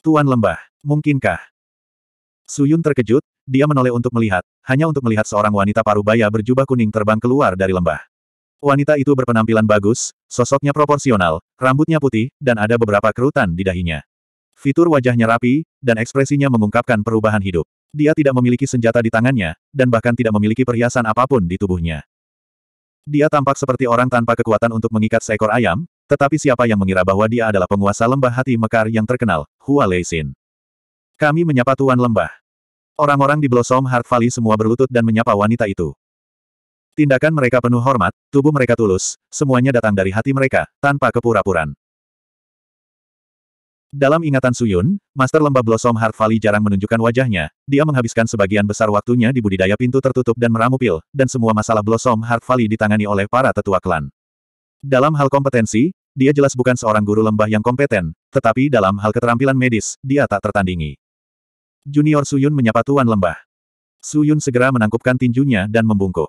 Tuan Lembah, mungkinkah? Suyun terkejut, dia menoleh untuk melihat, hanya untuk melihat seorang wanita parubaya berjubah kuning terbang keluar dari lembah. Wanita itu berpenampilan bagus, sosoknya proporsional, rambutnya putih, dan ada beberapa kerutan di dahinya. Fitur wajahnya rapi, dan ekspresinya mengungkapkan perubahan hidup. Dia tidak memiliki senjata di tangannya, dan bahkan tidak memiliki perhiasan apapun di tubuhnya. Dia tampak seperti orang tanpa kekuatan untuk mengikat seekor ayam, tetapi siapa yang mengira bahwa dia adalah penguasa lembah hati mekar yang terkenal, Hua Leisin. Kami menyapa Tuan Lembah. Orang-orang di Blossom Heart Valley semua berlutut dan menyapa wanita itu. Tindakan mereka penuh hormat, tubuh mereka tulus, semuanya datang dari hati mereka, tanpa kepura puraan Dalam ingatan Suyun, Master Lembah Blossom Heart Valley jarang menunjukkan wajahnya, dia menghabiskan sebagian besar waktunya di budidaya pintu tertutup dan meramu pil, dan semua masalah Blossom Heart Valley ditangani oleh para tetua klan. Dalam hal kompetensi, dia jelas bukan seorang guru lembah yang kompeten, tetapi dalam hal keterampilan medis, dia tak tertandingi. Junior Suyun menyapa Tuan Lembah. Suyun segera menangkupkan tinjunya dan membungkuk.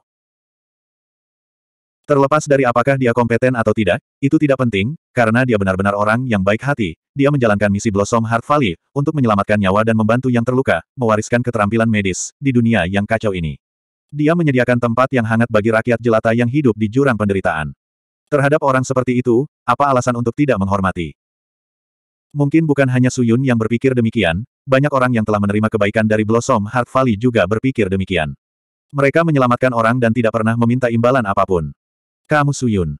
Terlepas dari apakah dia kompeten atau tidak, itu tidak penting, karena dia benar-benar orang yang baik hati. Dia menjalankan misi Blossom Heart Valley untuk menyelamatkan nyawa dan membantu yang terluka, mewariskan keterampilan medis di dunia yang kacau ini. Dia menyediakan tempat yang hangat bagi rakyat jelata yang hidup di jurang penderitaan. Terhadap orang seperti itu, apa alasan untuk tidak menghormati? Mungkin bukan hanya Suyun yang berpikir demikian, banyak orang yang telah menerima kebaikan dari Blossom Heart Valley juga berpikir demikian. Mereka menyelamatkan orang dan tidak pernah meminta imbalan apapun. Kamu Suyun.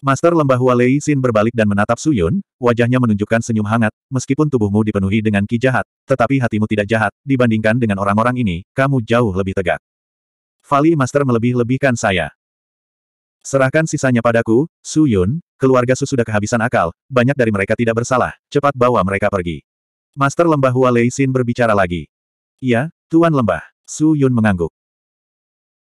Master Lembah Walei Xin berbalik dan menatap Suyun, wajahnya menunjukkan senyum hangat, meskipun tubuhmu dipenuhi dengan ki jahat, tetapi hatimu tidak jahat, dibandingkan dengan orang-orang ini, kamu jauh lebih tegak. Vali Master melebih-lebihkan saya. Serahkan sisanya padaku, Su Yun, keluarga Su sudah kehabisan akal, banyak dari mereka tidak bersalah, cepat bawa mereka pergi. Master Lembah Hua Lei Xin berbicara lagi. Iya, Tuan Lembah, Su Yun mengangguk.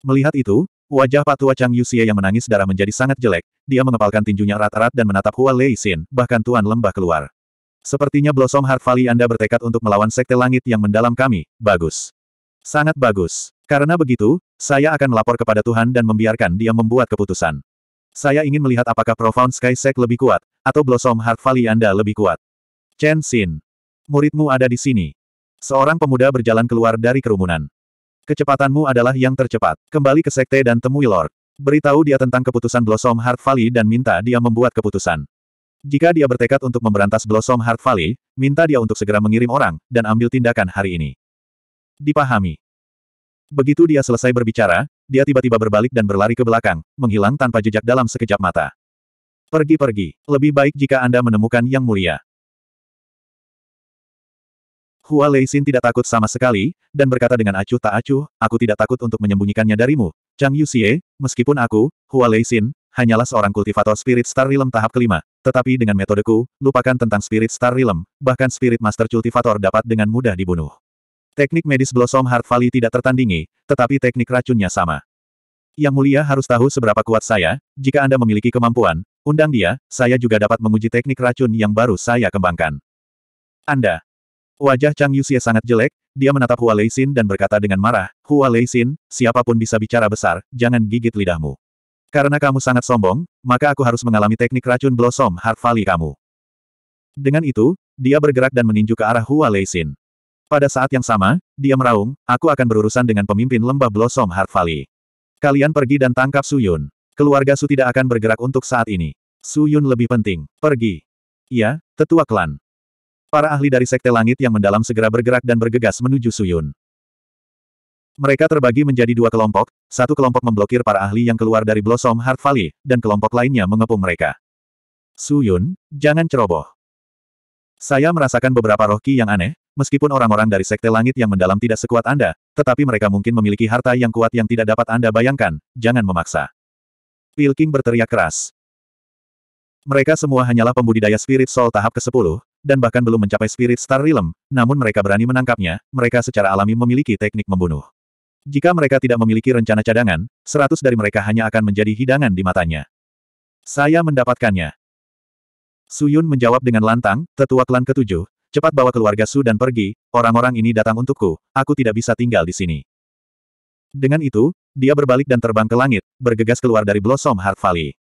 Melihat itu, wajah Pak Tua Chang Yuxie yang menangis darah menjadi sangat jelek, dia mengepalkan tinjunya erat-erat dan menatap Hua Lei Xin, bahkan Tuan Lembah keluar. Sepertinya Blossom Heart Valley Anda bertekad untuk melawan Sekte Langit yang mendalam kami, bagus. Sangat bagus. Karena begitu, saya akan melapor kepada Tuhan dan membiarkan dia membuat keputusan. Saya ingin melihat apakah Profound Sky Sek lebih kuat, atau Blossom Heart Valley Anda lebih kuat. Chen Xin. Muridmu ada di sini. Seorang pemuda berjalan keluar dari kerumunan. Kecepatanmu adalah yang tercepat. Kembali ke sekte dan temui Lord. Beritahu dia tentang keputusan Blossom Heart Valley dan minta dia membuat keputusan. Jika dia bertekad untuk memberantas Blossom Heart Valley, minta dia untuk segera mengirim orang, dan ambil tindakan hari ini dipahami. Begitu dia selesai berbicara, dia tiba-tiba berbalik dan berlari ke belakang, menghilang tanpa jejak dalam sekejap mata. Pergi-pergi, lebih baik jika Anda menemukan Yang Mulia. Hua Xin tidak takut sama sekali, dan berkata dengan acuh tak acuh, aku tidak takut untuk menyembunyikannya darimu. Chang Yuxie, meskipun aku, Hua Xin, hanyalah seorang kultivator Spirit Star Realm tahap kelima, tetapi dengan metodeku, lupakan tentang Spirit Star Realm, bahkan Spirit Master Cultivator dapat dengan mudah dibunuh. Teknik medis Blossom Heart Valley tidak tertandingi, tetapi teknik racunnya sama. Yang mulia harus tahu seberapa kuat saya, jika Anda memiliki kemampuan, undang dia, saya juga dapat menguji teknik racun yang baru saya kembangkan. Anda. Wajah Chang Yuxie sangat jelek, dia menatap Hua Leixin dan berkata dengan marah, Hua Leixin, siapapun bisa bicara besar, jangan gigit lidahmu. Karena kamu sangat sombong, maka aku harus mengalami teknik racun Blossom Heart Valley kamu. Dengan itu, dia bergerak dan meninju ke arah Hua Leixin. Pada saat yang sama, dia meraung, aku akan berurusan dengan pemimpin lembah Blossom Heart Valley. Kalian pergi dan tangkap Su Yun. Keluarga Su tidak akan bergerak untuk saat ini. Su Yun lebih penting. Pergi. Ya, tetua klan. Para ahli dari Sekte Langit yang mendalam segera bergerak dan bergegas menuju Su Yun. Mereka terbagi menjadi dua kelompok, satu kelompok memblokir para ahli yang keluar dari Blossom Heart Valley, dan kelompok lainnya mengepung mereka. Su Yun, jangan ceroboh. Saya merasakan beberapa roh ki yang aneh, Meskipun orang-orang dari Sekte Langit yang mendalam tidak sekuat Anda, tetapi mereka mungkin memiliki harta yang kuat yang tidak dapat Anda bayangkan, jangan memaksa. Pilking berteriak keras. Mereka semua hanyalah pembudidaya Spirit Soul tahap ke-10, dan bahkan belum mencapai Spirit Star Realm, namun mereka berani menangkapnya, mereka secara alami memiliki teknik membunuh. Jika mereka tidak memiliki rencana cadangan, seratus dari mereka hanya akan menjadi hidangan di matanya. Saya mendapatkannya. Suyun menjawab dengan lantang, tetua klan ketujuh, Cepat bawa keluarga Su dan pergi, orang-orang ini datang untukku, aku tidak bisa tinggal di sini. Dengan itu, dia berbalik dan terbang ke langit, bergegas keluar dari Blossom Heart Valley.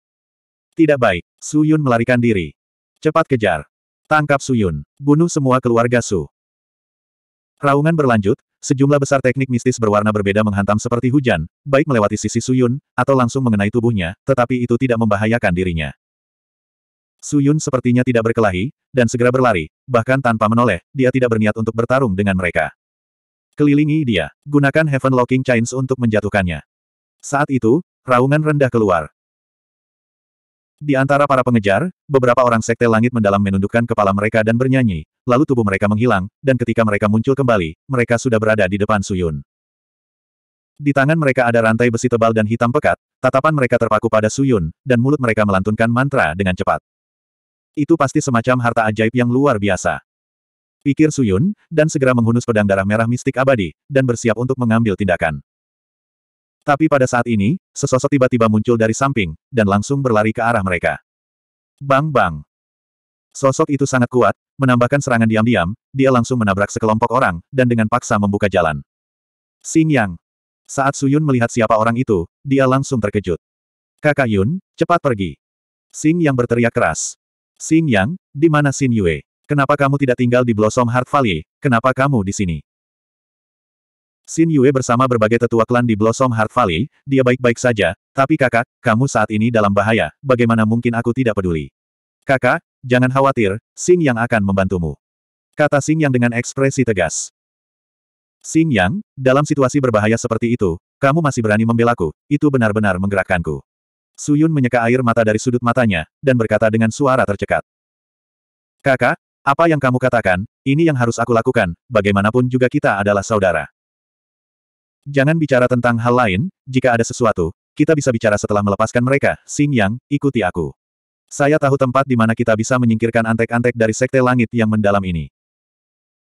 Tidak baik, Su Yun melarikan diri. Cepat kejar. Tangkap Su Yun. Bunuh semua keluarga Su. Raungan berlanjut, sejumlah besar teknik mistis berwarna berbeda menghantam seperti hujan, baik melewati sisi Su Yun, atau langsung mengenai tubuhnya, tetapi itu tidak membahayakan dirinya. Suyun sepertinya tidak berkelahi, dan segera berlari, bahkan tanpa menoleh, dia tidak berniat untuk bertarung dengan mereka. Kelilingi dia, gunakan Heaven Locking Chains untuk menjatuhkannya. Saat itu, raungan rendah keluar. Di antara para pengejar, beberapa orang sekte langit mendalam menundukkan kepala mereka dan bernyanyi, lalu tubuh mereka menghilang, dan ketika mereka muncul kembali, mereka sudah berada di depan Suyun. Di tangan mereka ada rantai besi tebal dan hitam pekat, tatapan mereka terpaku pada Suyun, dan mulut mereka melantunkan mantra dengan cepat. Itu pasti semacam harta ajaib yang luar biasa. Pikir Suyun, dan segera menghunus pedang darah merah mistik abadi, dan bersiap untuk mengambil tindakan. Tapi pada saat ini, sesosok tiba-tiba muncul dari samping, dan langsung berlari ke arah mereka. Bang bang. Sosok itu sangat kuat, menambahkan serangan diam-diam, dia langsung menabrak sekelompok orang, dan dengan paksa membuka jalan. Xing Yang. Saat Suyun melihat siapa orang itu, dia langsung terkejut. Kakak Yun, cepat pergi. Xing Yang berteriak keras, Xin Yang, di mana Xin Yue? Kenapa kamu tidak tinggal di Blossom Heart Valley? Kenapa kamu di sini? Xin Yue bersama berbagai tetua klan di Blossom Heart Valley, dia baik-baik saja, tapi kakak, kamu saat ini dalam bahaya, bagaimana mungkin aku tidak peduli? Kakak, jangan khawatir, Xin Yang akan membantumu. Kata Xin Yang dengan ekspresi tegas. Xin Yang, dalam situasi berbahaya seperti itu, kamu masih berani membelaku, itu benar-benar menggerakkanku. Suyun menyeka air mata dari sudut matanya, dan berkata dengan suara tercekat. Kakak, apa yang kamu katakan, ini yang harus aku lakukan, bagaimanapun juga kita adalah saudara. Jangan bicara tentang hal lain, jika ada sesuatu, kita bisa bicara setelah melepaskan mereka, Xing Yang, ikuti aku. Saya tahu tempat di mana kita bisa menyingkirkan antek-antek dari sekte langit yang mendalam ini.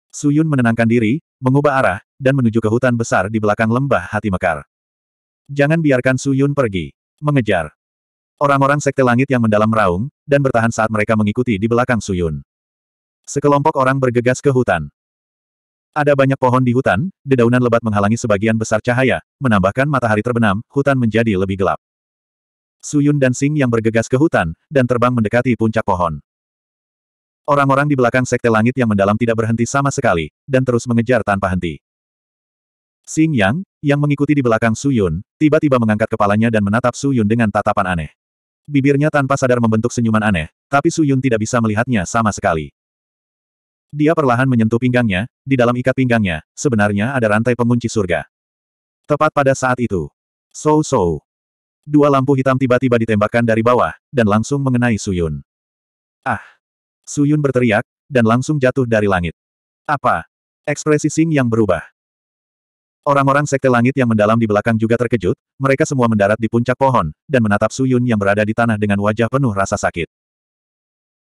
Suyun menenangkan diri, mengubah arah, dan menuju ke hutan besar di belakang lembah hati mekar. Jangan biarkan Suyun pergi. Mengejar. Orang-orang sekte langit yang mendalam meraung, dan bertahan saat mereka mengikuti di belakang Suyun. Sekelompok orang bergegas ke hutan. Ada banyak pohon di hutan, dedaunan lebat menghalangi sebagian besar cahaya, menambahkan matahari terbenam, hutan menjadi lebih gelap. Suyun dan Sing yang bergegas ke hutan, dan terbang mendekati puncak pohon. Orang-orang di belakang sekte langit yang mendalam tidak berhenti sama sekali, dan terus mengejar tanpa henti. Xing Yang, yang mengikuti di belakang Su Yun, tiba-tiba mengangkat kepalanya dan menatap Su Yun dengan tatapan aneh. Bibirnya tanpa sadar membentuk senyuman aneh, tapi Su Yun tidak bisa melihatnya sama sekali. Dia perlahan menyentuh pinggangnya, di dalam ikat pinggangnya, sebenarnya ada rantai pengunci surga. Tepat pada saat itu, Sou-sou. Dua lampu hitam tiba-tiba ditembakkan dari bawah, dan langsung mengenai Su Yun. Ah! Su Yun berteriak, dan langsung jatuh dari langit. Apa? Ekspresi Sing yang berubah. Orang-orang sekte langit yang mendalam di belakang juga terkejut, mereka semua mendarat di puncak pohon, dan menatap Suyun yang berada di tanah dengan wajah penuh rasa sakit.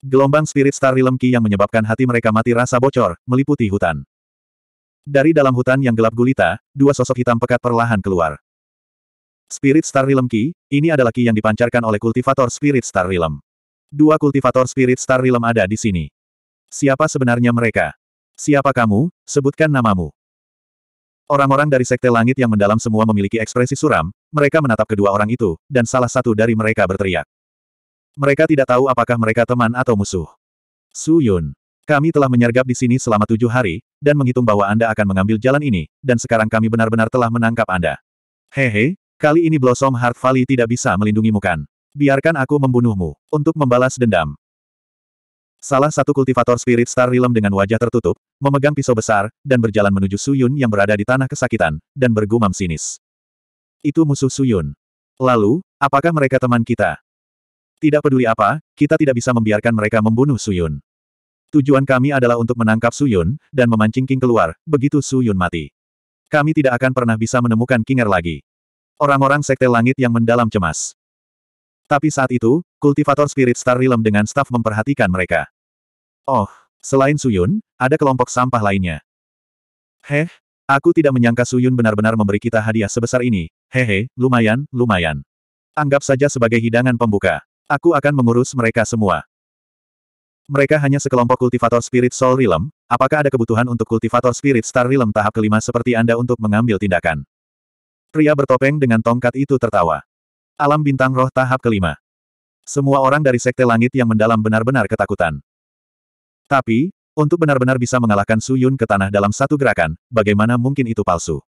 Gelombang spirit star realm Ki yang menyebabkan hati mereka mati rasa bocor, meliputi hutan. Dari dalam hutan yang gelap gulita, dua sosok hitam pekat perlahan keluar. Spirit Star Realm Ki, ini adalah ki yang dipancarkan oleh kultivator Spirit Star Realm. Dua kultivator Spirit Star Realm ada di sini. Siapa sebenarnya mereka? Siapa kamu? Sebutkan namamu. Orang-orang dari Sekte Langit yang mendalam semua memiliki ekspresi suram, mereka menatap kedua orang itu, dan salah satu dari mereka berteriak. Mereka tidak tahu apakah mereka teman atau musuh. Su Yun, kami telah menyergap di sini selama tujuh hari, dan menghitung bahwa Anda akan mengambil jalan ini, dan sekarang kami benar-benar telah menangkap Anda. Hehe, kali ini Blossom Heart Valley tidak bisa melindungimu kan? Biarkan aku membunuhmu, untuk membalas dendam. Salah satu kultivator Spirit Star Realm dengan wajah tertutup, memegang pisau besar, dan berjalan menuju Suyun yang berada di tanah kesakitan, dan bergumam sinis. Itu musuh Suyun. Lalu, apakah mereka teman kita? Tidak peduli apa, kita tidak bisa membiarkan mereka membunuh Suyun. Tujuan kami adalah untuk menangkap Suyun, dan memancing King keluar, begitu Suyun mati. Kami tidak akan pernah bisa menemukan Kinger lagi. Orang-orang sekte langit yang mendalam cemas. Tapi saat itu, kultivator Spirit Star Realm dengan staf memperhatikan mereka. Oh, selain Suyun, ada kelompok sampah lainnya. Heh, aku tidak menyangka Suyun benar-benar memberi kita hadiah sebesar ini. Hehe, lumayan, lumayan. Anggap saja sebagai hidangan pembuka. Aku akan mengurus mereka semua. Mereka hanya sekelompok kultivator spirit soul realm, apakah ada kebutuhan untuk kultivator spirit star realm tahap kelima seperti Anda untuk mengambil tindakan? Pria bertopeng dengan tongkat itu tertawa. Alam bintang roh tahap kelima. Semua orang dari sekte langit yang mendalam benar-benar ketakutan. Tapi, untuk benar-benar bisa mengalahkan Su Yun ke tanah dalam satu gerakan, bagaimana mungkin itu palsu?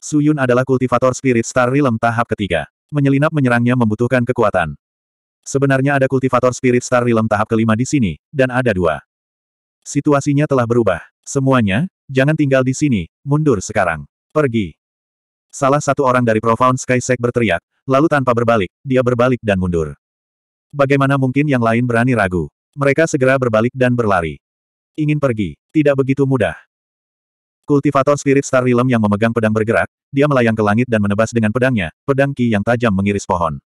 Su Yun adalah kultivator Spirit Star Realm tahap ketiga. Menyelinap menyerangnya membutuhkan kekuatan. Sebenarnya ada kultivator Spirit Star Realm tahap kelima di sini, dan ada dua. Situasinya telah berubah. Semuanya, jangan tinggal di sini, mundur sekarang. Pergi. Salah satu orang dari Profound Sky Sek berteriak, lalu tanpa berbalik, dia berbalik dan mundur. Bagaimana mungkin yang lain berani ragu? Mereka segera berbalik dan berlari. Ingin pergi, tidak begitu mudah. Kultivator Spirit Star Realm yang memegang pedang bergerak, dia melayang ke langit dan menebas dengan pedangnya, pedang Ki yang tajam mengiris pohon.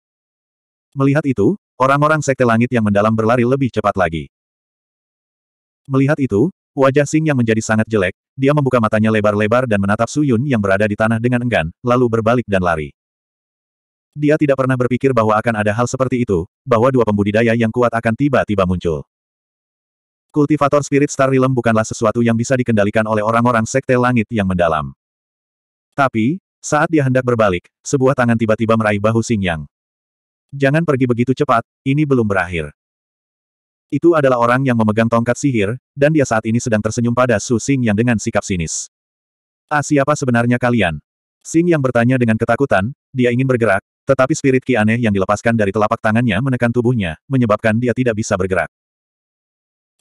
Melihat itu, orang-orang sekte langit yang mendalam berlari lebih cepat lagi. Melihat itu, wajah Sing yang menjadi sangat jelek, dia membuka matanya lebar-lebar dan menatap Suyun yang berada di tanah dengan enggan, lalu berbalik dan lari. Dia tidak pernah berpikir bahwa akan ada hal seperti itu, bahwa dua pembudidaya yang kuat akan tiba-tiba muncul. Kultivator Spirit Star Realm bukanlah sesuatu yang bisa dikendalikan oleh orang-orang Sekte Langit yang mendalam. Tapi, saat dia hendak berbalik, sebuah tangan tiba-tiba meraih bahu Xing Yang. Jangan pergi begitu cepat, ini belum berakhir. Itu adalah orang yang memegang tongkat sihir, dan dia saat ini sedang tersenyum pada Su Sing Yang dengan sikap sinis. Ah siapa sebenarnya kalian? Sing Yang bertanya dengan ketakutan, dia ingin bergerak, tetapi spirit ki aneh yang dilepaskan dari telapak tangannya menekan tubuhnya, menyebabkan dia tidak bisa bergerak.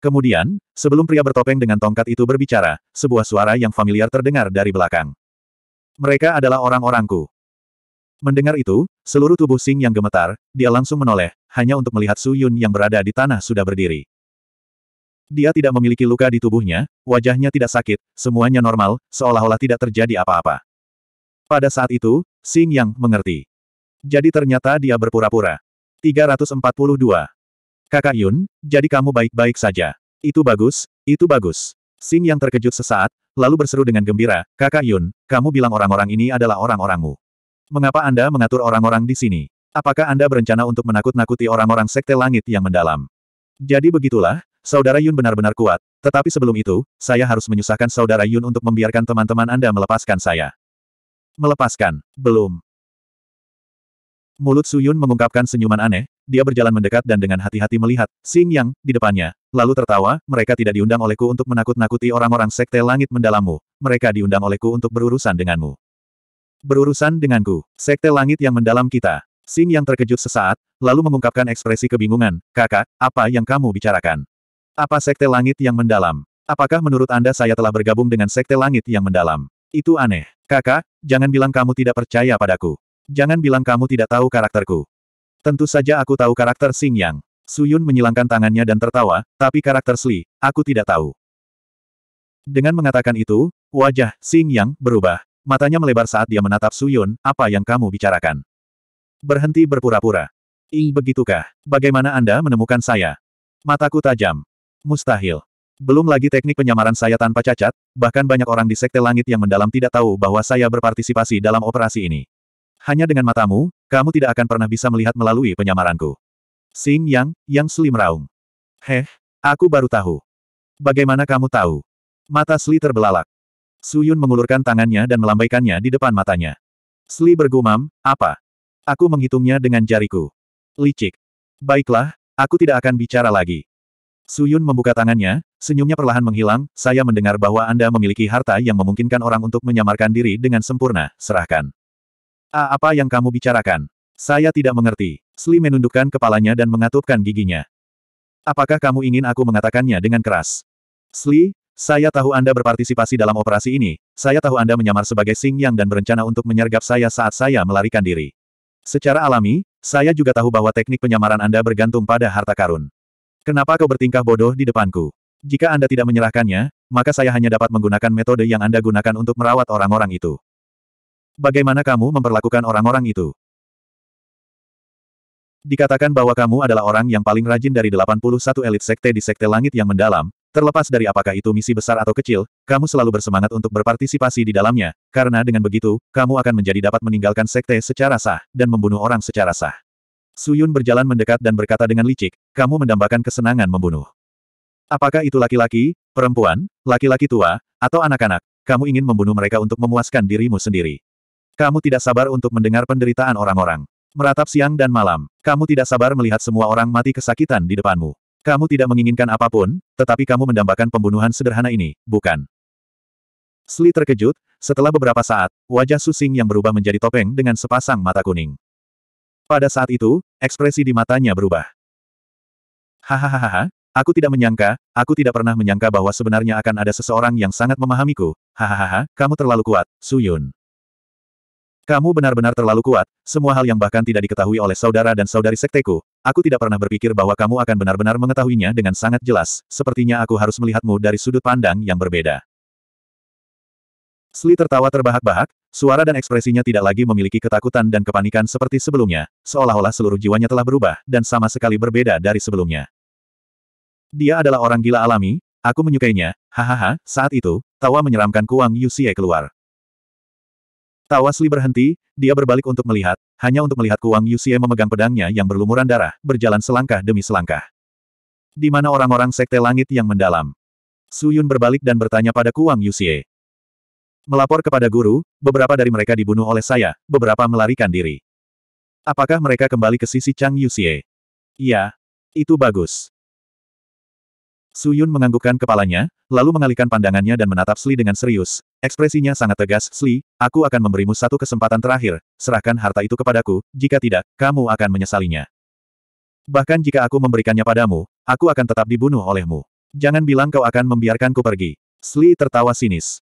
Kemudian, sebelum pria bertopeng dengan tongkat itu berbicara, sebuah suara yang familiar terdengar dari belakang. Mereka adalah orang-orangku. Mendengar itu, seluruh tubuh Sing yang gemetar, dia langsung menoleh, hanya untuk melihat Su Yun yang berada di tanah sudah berdiri. Dia tidak memiliki luka di tubuhnya, wajahnya tidak sakit, semuanya normal, seolah-olah tidak terjadi apa-apa. Pada saat itu, Sing Yang mengerti. Jadi ternyata dia berpura-pura. 342. Kakak Yun, jadi kamu baik-baik saja. Itu bagus, itu bagus. Sing yang terkejut sesaat, lalu berseru dengan gembira, Kakak Yun, kamu bilang orang-orang ini adalah orang-orangmu. Mengapa Anda mengatur orang-orang di sini? Apakah Anda berencana untuk menakut-nakuti orang-orang sekte langit yang mendalam? Jadi begitulah, Saudara Yun benar-benar kuat, tetapi sebelum itu, saya harus menyusahkan Saudara Yun untuk membiarkan teman-teman Anda melepaskan saya. Melepaskan, belum. Mulut Suyun mengungkapkan senyuman aneh, dia berjalan mendekat dan dengan hati-hati melihat Xing Yang di depannya. Lalu tertawa, mereka tidak diundang olehku untuk menakut-nakuti orang-orang sekte langit mendalammu. Mereka diundang olehku untuk berurusan denganmu. Berurusan denganku, sekte langit yang mendalam kita. Xing Yang terkejut sesaat, lalu mengungkapkan ekspresi kebingungan. Kakak, apa yang kamu bicarakan? Apa sekte langit yang mendalam? Apakah menurut Anda saya telah bergabung dengan sekte langit yang mendalam? Itu aneh. Kakak, jangan bilang kamu tidak percaya padaku. Jangan bilang kamu tidak tahu karakterku. Tentu saja aku tahu karakter Xing Yang. Su Yun menyilangkan tangannya dan tertawa, tapi karakter Sli, aku tidak tahu. Dengan mengatakan itu, wajah Xing Yang berubah. Matanya melebar saat dia menatap Su Yun. apa yang kamu bicarakan? Berhenti berpura-pura. Ih begitukah, bagaimana Anda menemukan saya? Mataku tajam. Mustahil. Belum lagi teknik penyamaran saya tanpa cacat, bahkan banyak orang di Sekte Langit yang mendalam tidak tahu bahwa saya berpartisipasi dalam operasi ini. Hanya dengan matamu, kamu tidak akan pernah bisa melihat melalui penyamaranku. Sing Yang, Yang Sli meraung. Heh, aku baru tahu. Bagaimana kamu tahu? Mata Sli terbelalak. Suyun mengulurkan tangannya dan melambaikannya di depan matanya. Sli bergumam, apa? Aku menghitungnya dengan jariku. Licik. Baiklah, aku tidak akan bicara lagi. Suyun membuka tangannya, senyumnya perlahan menghilang, saya mendengar bahwa Anda memiliki harta yang memungkinkan orang untuk menyamarkan diri dengan sempurna, serahkan apa yang kamu bicarakan? Saya tidak mengerti. Sli menundukkan kepalanya dan mengatupkan giginya. Apakah kamu ingin aku mengatakannya dengan keras? Sli, saya tahu Anda berpartisipasi dalam operasi ini, saya tahu Anda menyamar sebagai Sing Yang dan berencana untuk menyergap saya saat saya melarikan diri. Secara alami, saya juga tahu bahwa teknik penyamaran Anda bergantung pada harta karun. Kenapa kau bertingkah bodoh di depanku? Jika Anda tidak menyerahkannya, maka saya hanya dapat menggunakan metode yang Anda gunakan untuk merawat orang-orang itu. Bagaimana kamu memperlakukan orang-orang itu? Dikatakan bahwa kamu adalah orang yang paling rajin dari 81 elit sekte di sekte langit yang mendalam, terlepas dari apakah itu misi besar atau kecil, kamu selalu bersemangat untuk berpartisipasi di dalamnya, karena dengan begitu, kamu akan menjadi dapat meninggalkan sekte secara sah, dan membunuh orang secara sah. Suyun berjalan mendekat dan berkata dengan licik, kamu mendambakan kesenangan membunuh. Apakah itu laki-laki, perempuan, laki-laki tua, atau anak-anak, kamu ingin membunuh mereka untuk memuaskan dirimu sendiri. Kamu tidak sabar untuk mendengar penderitaan orang-orang. Meratap siang dan malam, kamu tidak sabar melihat semua orang mati kesakitan di depanmu. Kamu tidak menginginkan apapun, tetapi kamu mendambakan pembunuhan sederhana ini, bukan? Sli terkejut, setelah beberapa saat, wajah Susing yang berubah menjadi topeng dengan sepasang mata kuning. Pada saat itu, ekspresi di matanya berubah. Hahaha, Aku tidak menyangka, aku tidak pernah menyangka bahwa sebenarnya akan ada seseorang yang sangat memahamiku. Hahaha, kamu terlalu kuat, Suyun. Kamu benar-benar terlalu kuat, semua hal yang bahkan tidak diketahui oleh saudara dan saudari sekteku. Aku tidak pernah berpikir bahwa kamu akan benar-benar mengetahuinya dengan sangat jelas. Sepertinya aku harus melihatmu dari sudut pandang yang berbeda. Sli tertawa terbahak-bahak, suara dan ekspresinya tidak lagi memiliki ketakutan dan kepanikan seperti sebelumnya, seolah-olah seluruh jiwanya telah berubah, dan sama sekali berbeda dari sebelumnya. Dia adalah orang gila alami, aku menyukainya, hahaha, saat itu, tawa menyeramkan Kuang Yusie keluar. Tawasli berhenti, dia berbalik untuk melihat, hanya untuk melihat Kuang Yuxie memegang pedangnya yang berlumuran darah, berjalan selangkah demi selangkah. Di mana orang-orang sekte langit yang mendalam? Su Yun berbalik dan bertanya pada Kuang Yuxie. Melapor kepada guru, beberapa dari mereka dibunuh oleh saya, beberapa melarikan diri. Apakah mereka kembali ke sisi Chang Yuxie? Ya, itu bagus. Su Yun menganggukkan kepalanya, lalu mengalihkan pandangannya dan menatap Sli dengan serius. Ekspresinya sangat tegas, Sli, aku akan memberimu satu kesempatan terakhir, serahkan harta itu kepadaku, jika tidak, kamu akan menyesalinya. Bahkan jika aku memberikannya padamu, aku akan tetap dibunuh olehmu. Jangan bilang kau akan membiarkanku pergi. Sli tertawa sinis.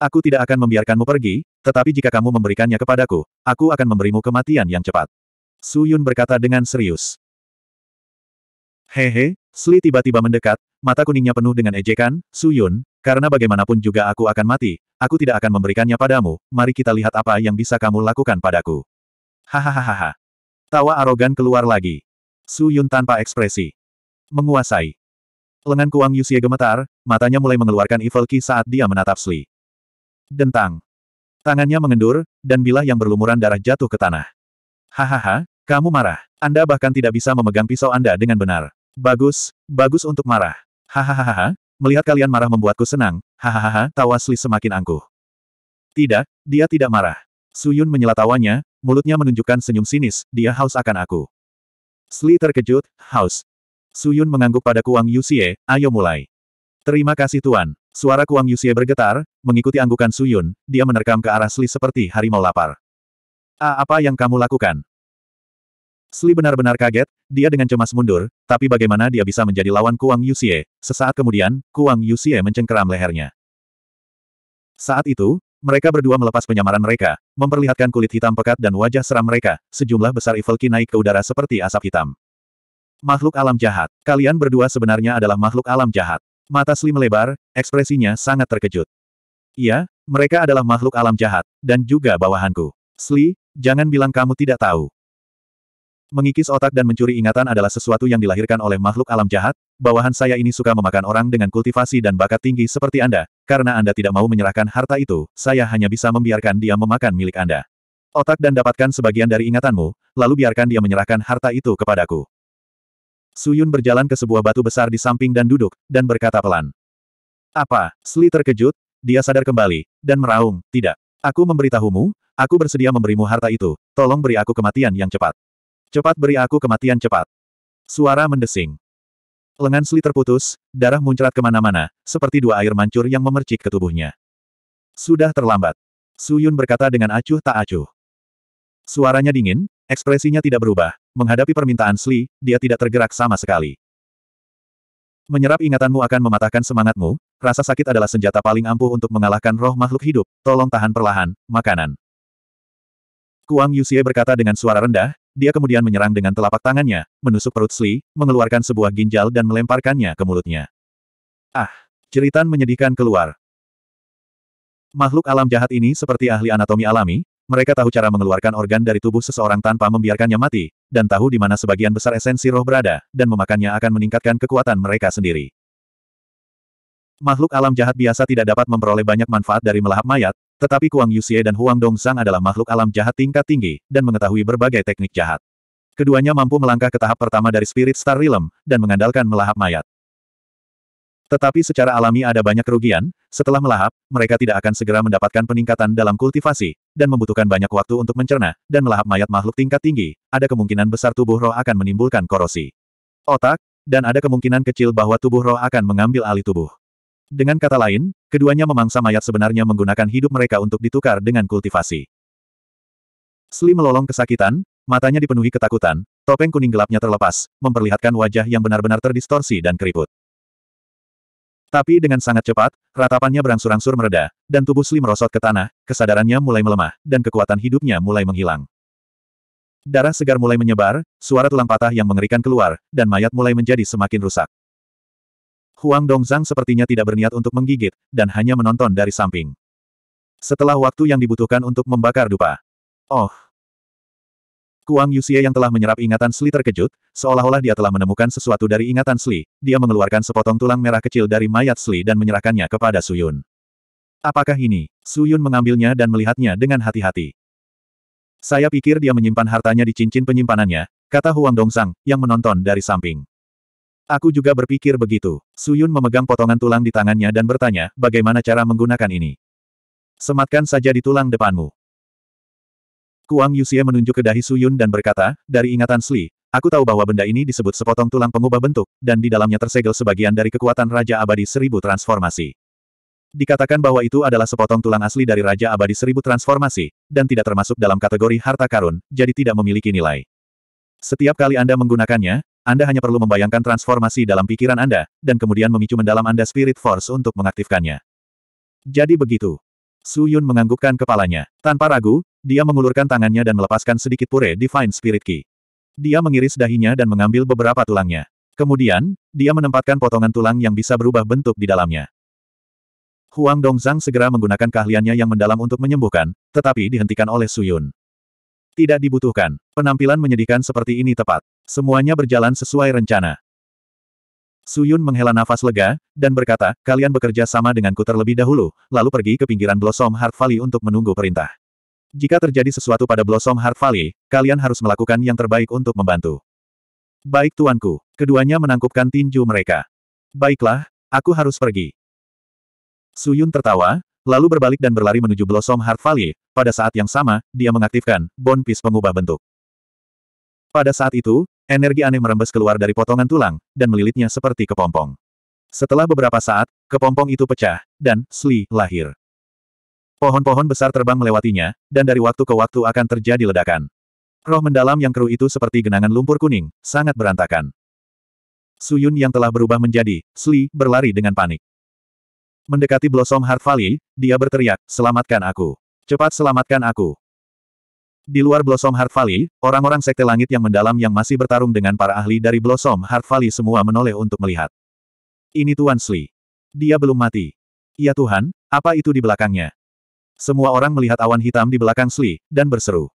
Aku tidak akan membiarkanmu pergi, tetapi jika kamu memberikannya kepadaku, aku akan memberimu kematian yang cepat. Suyun berkata dengan serius. Hehe, Sli tiba-tiba mendekat, mata kuningnya penuh dengan ejekan, Su Yun. karena bagaimanapun juga aku akan mati, aku tidak akan memberikannya padamu, mari kita lihat apa yang bisa kamu lakukan padaku. Hahaha. Tawa arogan keluar lagi. Su Yun tanpa ekspresi. Menguasai. Lengan Kuang Yusie gemetar, matanya mulai mengeluarkan evil ki saat dia menatap Sli. Dentang. Tangannya mengendur, dan bilah yang berlumuran darah jatuh ke tanah. Hahaha, kamu marah. Anda bahkan tidak bisa memegang pisau Anda dengan benar. Bagus, bagus untuk marah. Hahaha, melihat kalian marah membuatku senang, hahaha, tawa Sli semakin angkuh. Tidak, dia tidak marah. Suyun menyela tawanya, mulutnya menunjukkan senyum sinis, dia haus akan aku. Sli terkejut, haus. Suyun mengangguk pada Kuang Yusie, ayo mulai. Terima kasih Tuan. Suara Kuang Yusie bergetar, mengikuti anggukan Suyun, dia menerkam ke arah Sli seperti harimau lapar. A ah, apa yang kamu lakukan? Sli benar-benar kaget, dia dengan cemas mundur, tapi bagaimana dia bisa menjadi lawan Kuang Yuxie? Sesaat kemudian, Kuang Yuxie mencengkeram lehernya. Saat itu, mereka berdua melepas penyamaran mereka, memperlihatkan kulit hitam pekat dan wajah seram mereka, sejumlah besar evil ki naik ke udara seperti asap hitam. Makhluk alam jahat, kalian berdua sebenarnya adalah makhluk alam jahat. Mata Sli melebar, ekspresinya sangat terkejut. Iya, mereka adalah makhluk alam jahat, dan juga bawahanku. Sli, jangan bilang kamu tidak tahu. Mengikis otak dan mencuri ingatan adalah sesuatu yang dilahirkan oleh makhluk alam jahat, bawahan saya ini suka memakan orang dengan kultivasi dan bakat tinggi seperti Anda, karena Anda tidak mau menyerahkan harta itu, saya hanya bisa membiarkan dia memakan milik Anda. Otak dan dapatkan sebagian dari ingatanmu, lalu biarkan dia menyerahkan harta itu kepadaku. Suyun berjalan ke sebuah batu besar di samping dan duduk, dan berkata pelan. Apa? Sli terkejut, dia sadar kembali, dan meraung, tidak. Aku memberitahumu, aku bersedia memberimu harta itu, tolong beri aku kematian yang cepat. Cepat beri aku kematian cepat. Suara mendesing. Lengan Sli terputus, darah muncrat kemana-mana, seperti dua air mancur yang memercik ke tubuhnya. Sudah terlambat. Su Yun berkata dengan acuh tak acuh. Suaranya dingin, ekspresinya tidak berubah. Menghadapi permintaan Sli, dia tidak tergerak sama sekali. Menyerap ingatanmu akan mematahkan semangatmu, rasa sakit adalah senjata paling ampuh untuk mengalahkan roh makhluk hidup, tolong tahan perlahan, makanan. Kuang Yusie berkata dengan suara rendah, dia kemudian menyerang dengan telapak tangannya, menusuk perut Sli, mengeluarkan sebuah ginjal dan melemparkannya ke mulutnya. Ah! Jeritan menyedihkan keluar. Makhluk alam jahat ini seperti ahli anatomi alami, mereka tahu cara mengeluarkan organ dari tubuh seseorang tanpa membiarkannya mati, dan tahu di mana sebagian besar esensi roh berada, dan memakannya akan meningkatkan kekuatan mereka sendiri. Makhluk alam jahat biasa tidak dapat memperoleh banyak manfaat dari melahap mayat, tetapi Kuang Yuxie dan Huang Dongzang adalah makhluk alam jahat tingkat tinggi, dan mengetahui berbagai teknik jahat. Keduanya mampu melangkah ke tahap pertama dari Spirit Star Realm, dan mengandalkan melahap mayat. Tetapi secara alami ada banyak kerugian, setelah melahap, mereka tidak akan segera mendapatkan peningkatan dalam kultivasi, dan membutuhkan banyak waktu untuk mencerna, dan melahap mayat makhluk tingkat tinggi, ada kemungkinan besar tubuh roh akan menimbulkan korosi. Otak, dan ada kemungkinan kecil bahwa tubuh roh akan mengambil alih tubuh. Dengan kata lain, keduanya memangsa mayat sebenarnya menggunakan hidup mereka untuk ditukar dengan kultivasi. Sli melolong kesakitan, matanya dipenuhi ketakutan, topeng kuning gelapnya terlepas, memperlihatkan wajah yang benar-benar terdistorsi dan keriput. Tapi dengan sangat cepat, ratapannya berangsur-angsur mereda, dan tubuh Sli merosot ke tanah, kesadarannya mulai melemah, dan kekuatan hidupnya mulai menghilang. Darah segar mulai menyebar, suara tulang patah yang mengerikan keluar, dan mayat mulai menjadi semakin rusak. Huang Dongzhang sepertinya tidak berniat untuk menggigit, dan hanya menonton dari samping. Setelah waktu yang dibutuhkan untuk membakar dupa. Oh. Kuang Yuxie yang telah menyerap ingatan Sli terkejut, seolah-olah dia telah menemukan sesuatu dari ingatan Sli, dia mengeluarkan sepotong tulang merah kecil dari mayat Sli dan menyerahkannya kepada Suyun. Apakah ini? Suyun mengambilnya dan melihatnya dengan hati-hati. Saya pikir dia menyimpan hartanya di cincin penyimpanannya, kata Huang Dongsang, yang menonton dari samping. Aku juga berpikir begitu. Suyun memegang potongan tulang di tangannya dan bertanya, bagaimana cara menggunakan ini? Sematkan saja di tulang depanmu. Kuang Yusie menunjuk ke dahi Suyun dan berkata, dari ingatan Sli, aku tahu bahwa benda ini disebut sepotong tulang pengubah bentuk, dan di dalamnya tersegel sebagian dari kekuatan Raja Abadi Seribu Transformasi. Dikatakan bahwa itu adalah sepotong tulang asli dari Raja Abadi Seribu Transformasi, dan tidak termasuk dalam kategori harta karun, jadi tidak memiliki nilai. Setiap kali Anda menggunakannya, anda hanya perlu membayangkan transformasi dalam pikiran Anda, dan kemudian memicu mendalam Anda Spirit Force untuk mengaktifkannya. Jadi begitu. Su Yun menganggukkan kepalanya. Tanpa ragu, dia mengulurkan tangannya dan melepaskan sedikit pure Divine Spirit Key. Dia mengiris dahinya dan mengambil beberapa tulangnya. Kemudian, dia menempatkan potongan tulang yang bisa berubah bentuk di dalamnya. Huang Dongzang segera menggunakan keahliannya yang mendalam untuk menyembuhkan, tetapi dihentikan oleh Su Yun. Tidak dibutuhkan. Penampilan menyedihkan seperti ini tepat. Semuanya berjalan sesuai rencana. Suyun menghela nafas lega, dan berkata, kalian bekerja sama denganku terlebih dahulu, lalu pergi ke pinggiran Blossom Heart Valley untuk menunggu perintah. Jika terjadi sesuatu pada Blossom Heart Valley, kalian harus melakukan yang terbaik untuk membantu. Baik tuanku, keduanya menangkupkan tinju mereka. Baiklah, aku harus pergi. Suyun tertawa, lalu berbalik dan berlari menuju Blossom Heart Valley, pada saat yang sama, dia mengaktifkan, Bone Piece pengubah bentuk. Pada saat itu, energi aneh merembes keluar dari potongan tulang, dan melilitnya seperti kepompong. Setelah beberapa saat, kepompong itu pecah, dan Sli lahir. Pohon-pohon besar terbang melewatinya, dan dari waktu ke waktu akan terjadi ledakan. Roh mendalam yang keruh itu seperti genangan lumpur kuning, sangat berantakan. Suyun yang telah berubah menjadi, Sli, berlari dengan panik. Mendekati Blossom Heart Valley, dia berteriak, selamatkan aku. Cepat selamatkan aku. Di luar Blossom Heart Valley, orang-orang sekte langit yang mendalam yang masih bertarung dengan para ahli dari Blossom Heart Valley semua menoleh untuk melihat. Ini Tuan Sli. Dia belum mati. Ya Tuhan, apa itu di belakangnya? Semua orang melihat awan hitam di belakang Sli, dan berseru.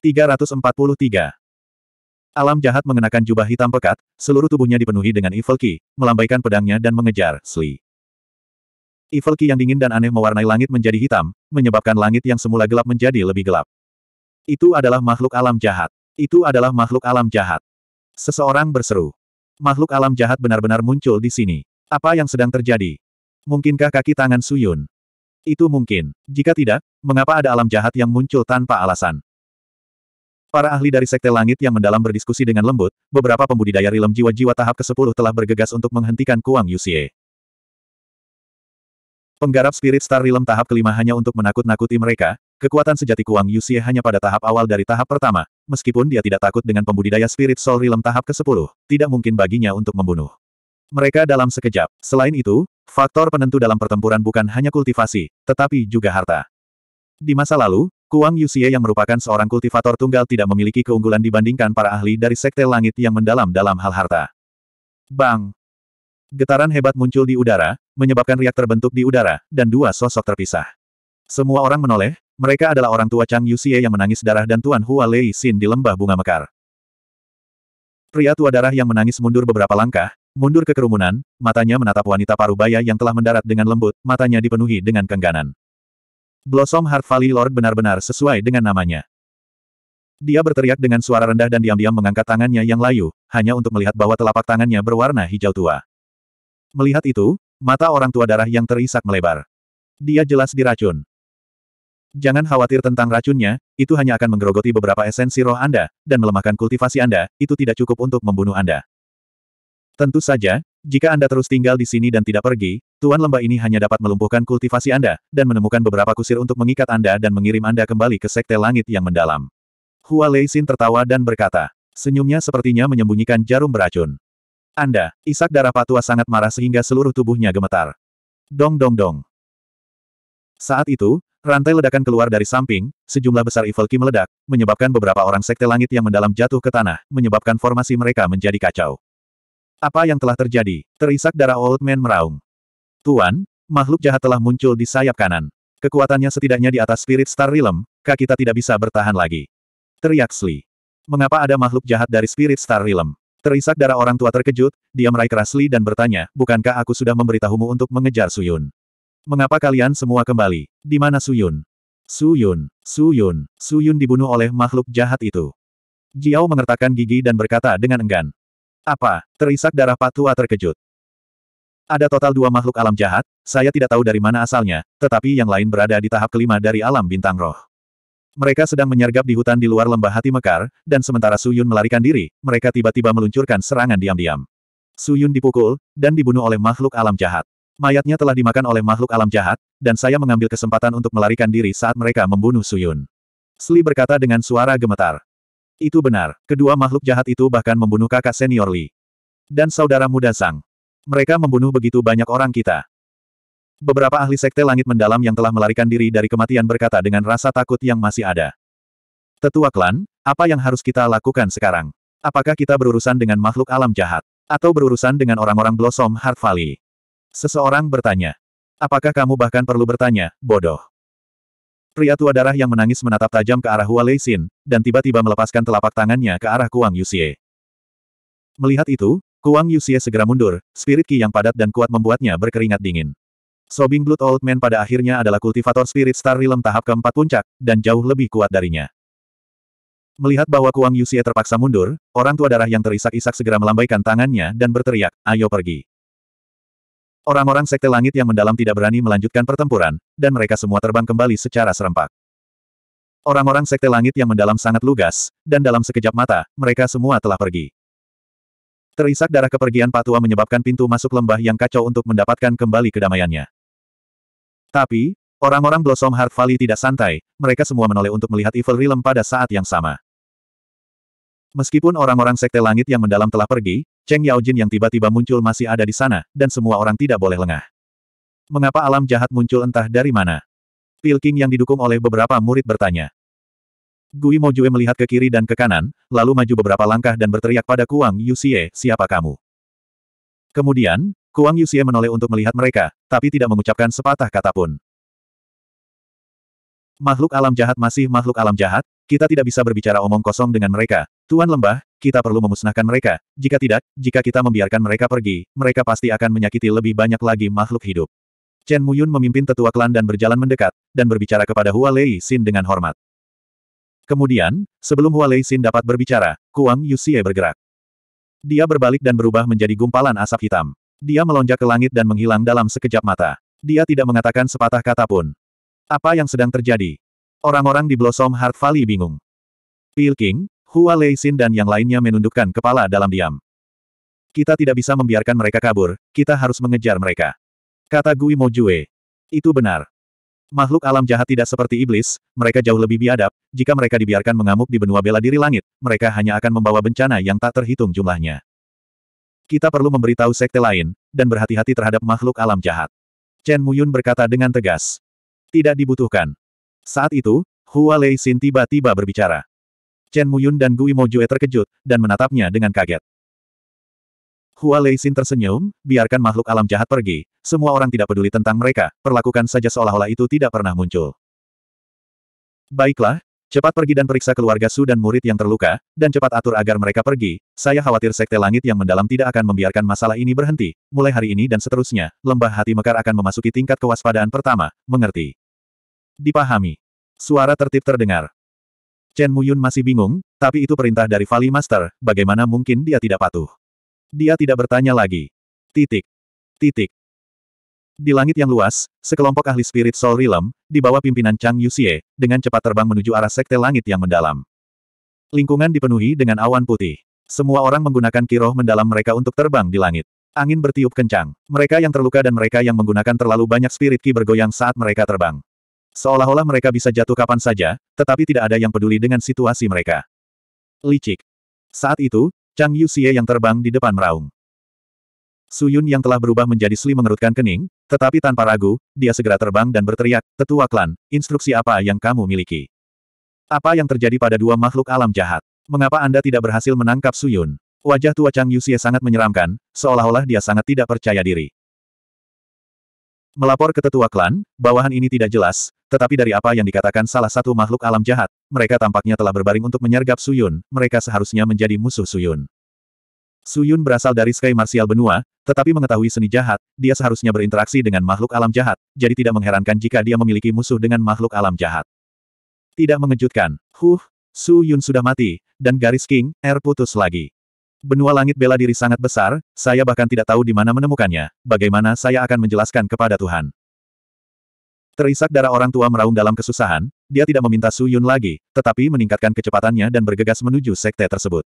343. Alam jahat mengenakan jubah hitam pekat, seluruh tubuhnya dipenuhi dengan evil ki, melambaikan pedangnya dan mengejar Sli. Evil Ki yang dingin dan aneh mewarnai langit menjadi hitam, menyebabkan langit yang semula gelap menjadi lebih gelap. Itu adalah makhluk alam jahat. Itu adalah makhluk alam jahat. Seseorang berseru. Makhluk alam jahat benar-benar muncul di sini. Apa yang sedang terjadi? Mungkinkah kaki tangan Suyun? Itu mungkin. Jika tidak, mengapa ada alam jahat yang muncul tanpa alasan? Para ahli dari Sekte Langit yang mendalam berdiskusi dengan lembut, beberapa pembudidaya rilem jiwa-jiwa tahap ke-10 telah bergegas untuk menghentikan Kuang Yusie. Penggarap Spirit Star Realm tahap kelima hanya untuk menakut-nakuti mereka, kekuatan sejati Kuang Yuxie hanya pada tahap awal dari tahap pertama, meskipun dia tidak takut dengan pembudidaya Spirit Soul Realm tahap ke-10, tidak mungkin baginya untuk membunuh. Mereka dalam sekejap. Selain itu, faktor penentu dalam pertempuran bukan hanya kultivasi, tetapi juga harta. Di masa lalu, Kuang Yuxie yang merupakan seorang kultivator tunggal tidak memiliki keunggulan dibandingkan para ahli dari Sekte Langit yang mendalam dalam hal harta. Bang! Getaran hebat muncul di udara, menyebabkan riak terbentuk di udara, dan dua sosok terpisah. Semua orang menoleh, mereka adalah orang tua Chang Yuxie yang menangis darah dan Tuan Hua Lei Xin di lembah bunga mekar. Pria tua darah yang menangis mundur beberapa langkah, mundur ke kerumunan, matanya menatap wanita parubaya yang telah mendarat dengan lembut, matanya dipenuhi dengan kengganan. Blossom Heart Valley Lord benar-benar sesuai dengan namanya. Dia berteriak dengan suara rendah dan diam-diam mengangkat tangannya yang layu, hanya untuk melihat bahwa telapak tangannya berwarna hijau tua. Melihat itu, mata orang tua darah yang terisak melebar. Dia jelas diracun. Jangan khawatir tentang racunnya, itu hanya akan menggerogoti beberapa esensi roh Anda, dan melemahkan kultivasi Anda, itu tidak cukup untuk membunuh Anda. Tentu saja, jika Anda terus tinggal di sini dan tidak pergi, Tuan Lembah ini hanya dapat melumpuhkan kultivasi Anda, dan menemukan beberapa kusir untuk mengikat Anda dan mengirim Anda kembali ke sekte langit yang mendalam. Hua Lei Xin tertawa dan berkata, senyumnya sepertinya menyembunyikan jarum beracun. Anda, Isak darah patua sangat marah sehingga seluruh tubuhnya gemetar. Dong dong dong. Saat itu, rantai ledakan keluar dari samping, sejumlah besar Evil ki meledak, menyebabkan beberapa orang sekte langit yang mendalam jatuh ke tanah, menyebabkan formasi mereka menjadi kacau. Apa yang telah terjadi? Terisak darah Old Man meraung. Tuan, makhluk jahat telah muncul di sayap kanan. Kekuatannya setidaknya di atas Spirit Star Realm, kak kita tidak bisa bertahan lagi. Teriak Sli. Mengapa ada makhluk jahat dari Spirit Star Realm? Terisak darah orang tua terkejut, dia meraih kerasli dan bertanya, bukankah aku sudah memberitahumu untuk mengejar Suyun? Mengapa kalian semua kembali? Di mana Suyun? Suyun, Suyun, Suyun dibunuh oleh makhluk jahat itu. Jiao mengertakkan gigi dan berkata dengan enggan. Apa? Terisak darah Pak terkejut. Ada total dua makhluk alam jahat, saya tidak tahu dari mana asalnya, tetapi yang lain berada di tahap kelima dari alam bintang roh. Mereka sedang menyergap di hutan di luar lembah hati mekar, dan sementara Su Yun melarikan diri, mereka tiba-tiba meluncurkan serangan diam-diam. Su Yun dipukul, dan dibunuh oleh makhluk alam jahat. Mayatnya telah dimakan oleh makhluk alam jahat, dan saya mengambil kesempatan untuk melarikan diri saat mereka membunuh Su Yun. Sli berkata dengan suara gemetar. Itu benar, kedua makhluk jahat itu bahkan membunuh kakak senior Li. Dan saudara muda Sang. Mereka membunuh begitu banyak orang kita. Beberapa ahli sekte langit mendalam yang telah melarikan diri dari kematian berkata dengan rasa takut yang masih ada. Tetua klan, apa yang harus kita lakukan sekarang? Apakah kita berurusan dengan makhluk alam jahat? Atau berurusan dengan orang-orang Blossom Heart Valley? Seseorang bertanya. Apakah kamu bahkan perlu bertanya, bodoh? Pria tua darah yang menangis menatap tajam ke arah Hua Leixin, dan tiba-tiba melepaskan telapak tangannya ke arah Kuang Yuxie. Melihat itu, Kuang Yuxie segera mundur, spirit ki yang padat dan kuat membuatnya berkeringat dingin. Sobbing Blood Old Man pada akhirnya adalah kultivator Spirit Star Realm tahap keempat puncak, dan jauh lebih kuat darinya. Melihat bahwa Kuang Yuxie terpaksa mundur, orang tua darah yang terisak-isak segera melambaikan tangannya dan berteriak, ayo pergi. Orang-orang sekte langit yang mendalam tidak berani melanjutkan pertempuran, dan mereka semua terbang kembali secara serempak. Orang-orang sekte langit yang mendalam sangat lugas, dan dalam sekejap mata, mereka semua telah pergi. Terisak darah kepergian Patua menyebabkan pintu masuk lembah yang kacau untuk mendapatkan kembali kedamaiannya. Tapi, orang-orang Blossom Heart Valley tidak santai, mereka semua menoleh untuk melihat Evil Realm pada saat yang sama. Meskipun orang-orang Sekte Langit yang mendalam telah pergi, Cheng Yaojin yang tiba-tiba muncul masih ada di sana, dan semua orang tidak boleh lengah. Mengapa alam jahat muncul entah dari mana? Pilking yang didukung oleh beberapa murid bertanya. Gui Mojue melihat ke kiri dan ke kanan, lalu maju beberapa langkah dan berteriak pada Kuang Yuxie, siapa kamu? Kemudian, Kuang Yuxie menoleh untuk melihat mereka, tapi tidak mengucapkan sepatah kata pun. Makhluk alam jahat masih makhluk alam jahat, kita tidak bisa berbicara omong kosong dengan mereka. Tuan lembah, kita perlu memusnahkan mereka. Jika tidak, jika kita membiarkan mereka pergi, mereka pasti akan menyakiti lebih banyak lagi makhluk hidup. Chen Muyun memimpin tetua klan dan berjalan mendekat, dan berbicara kepada Hua Lei Xin dengan hormat. Kemudian, sebelum Hua Lei Xin dapat berbicara, Kuang Yuxie bergerak. Dia berbalik dan berubah menjadi gumpalan asap hitam. Dia melonjak ke langit dan menghilang dalam sekejap mata. Dia tidak mengatakan sepatah kata pun. Apa yang sedang terjadi? Orang-orang di Blossom Heart Valley bingung. King, Hua Lei Xin dan yang lainnya menundukkan kepala dalam diam. Kita tidak bisa membiarkan mereka kabur, kita harus mengejar mereka. Kata Gui Mojue. Itu benar. Makhluk alam jahat tidak seperti iblis, mereka jauh lebih biadab, jika mereka dibiarkan mengamuk di benua bela diri langit, mereka hanya akan membawa bencana yang tak terhitung jumlahnya. Kita perlu memberitahu sekte lain, dan berhati-hati terhadap makhluk alam jahat. Chen Muyun berkata dengan tegas. Tidak dibutuhkan. Saat itu, Hua Lei Xin tiba-tiba berbicara. Chen Muyun dan Gui Jue terkejut, dan menatapnya dengan kaget. Hua Lei Xin tersenyum, biarkan makhluk alam jahat pergi, semua orang tidak peduli tentang mereka, perlakukan saja seolah-olah itu tidak pernah muncul. Baiklah, Cepat pergi dan periksa keluarga Su dan murid yang terluka, dan cepat atur agar mereka pergi. Saya khawatir Sekte Langit yang mendalam tidak akan membiarkan masalah ini berhenti. Mulai hari ini dan seterusnya, lembah hati Mekar akan memasuki tingkat kewaspadaan pertama, mengerti. Dipahami. Suara tertib terdengar. Chen Muyun masih bingung, tapi itu perintah dari Valley Master, bagaimana mungkin dia tidak patuh. Dia tidak bertanya lagi. Titik. Titik. Di langit yang luas, sekelompok ahli spirit Soul Realm, di bawah pimpinan Chang Yuxie, dengan cepat terbang menuju arah sekte langit yang mendalam. Lingkungan dipenuhi dengan awan putih. Semua orang menggunakan kiroh mendalam mereka untuk terbang di langit. Angin bertiup kencang. Mereka yang terluka dan mereka yang menggunakan terlalu banyak spirit ki bergoyang saat mereka terbang. Seolah-olah mereka bisa jatuh kapan saja, tetapi tidak ada yang peduli dengan situasi mereka. Licik. Saat itu, Chang Yuxie yang terbang di depan meraung. Su Yun yang telah berubah menjadi Sli mengerutkan kening, tetapi tanpa ragu, dia segera terbang dan berteriak, Tetua Klan, instruksi apa yang kamu miliki? Apa yang terjadi pada dua makhluk alam jahat? Mengapa Anda tidak berhasil menangkap Su Yun? Wajah tua Chang Yuxie sangat menyeramkan, seolah-olah dia sangat tidak percaya diri. Melapor ke tetua klan, bawahan ini tidak jelas, tetapi dari apa yang dikatakan salah satu makhluk alam jahat, mereka tampaknya telah berbaring untuk menyergap Su Yun. mereka seharusnya menjadi musuh Su Yun. Su Yun berasal dari Sky Martial Benua, tetapi mengetahui seni jahat, dia seharusnya berinteraksi dengan makhluk alam jahat, jadi tidak mengherankan jika dia memiliki musuh dengan makhluk alam jahat. Tidak mengejutkan, huh, Su Yun sudah mati, dan garis King, air er putus lagi. Benua langit bela diri sangat besar, saya bahkan tidak tahu di mana menemukannya, bagaimana saya akan menjelaskan kepada Tuhan. Terisak darah orang tua meraung dalam kesusahan, dia tidak meminta Su Yun lagi, tetapi meningkatkan kecepatannya dan bergegas menuju sekte tersebut.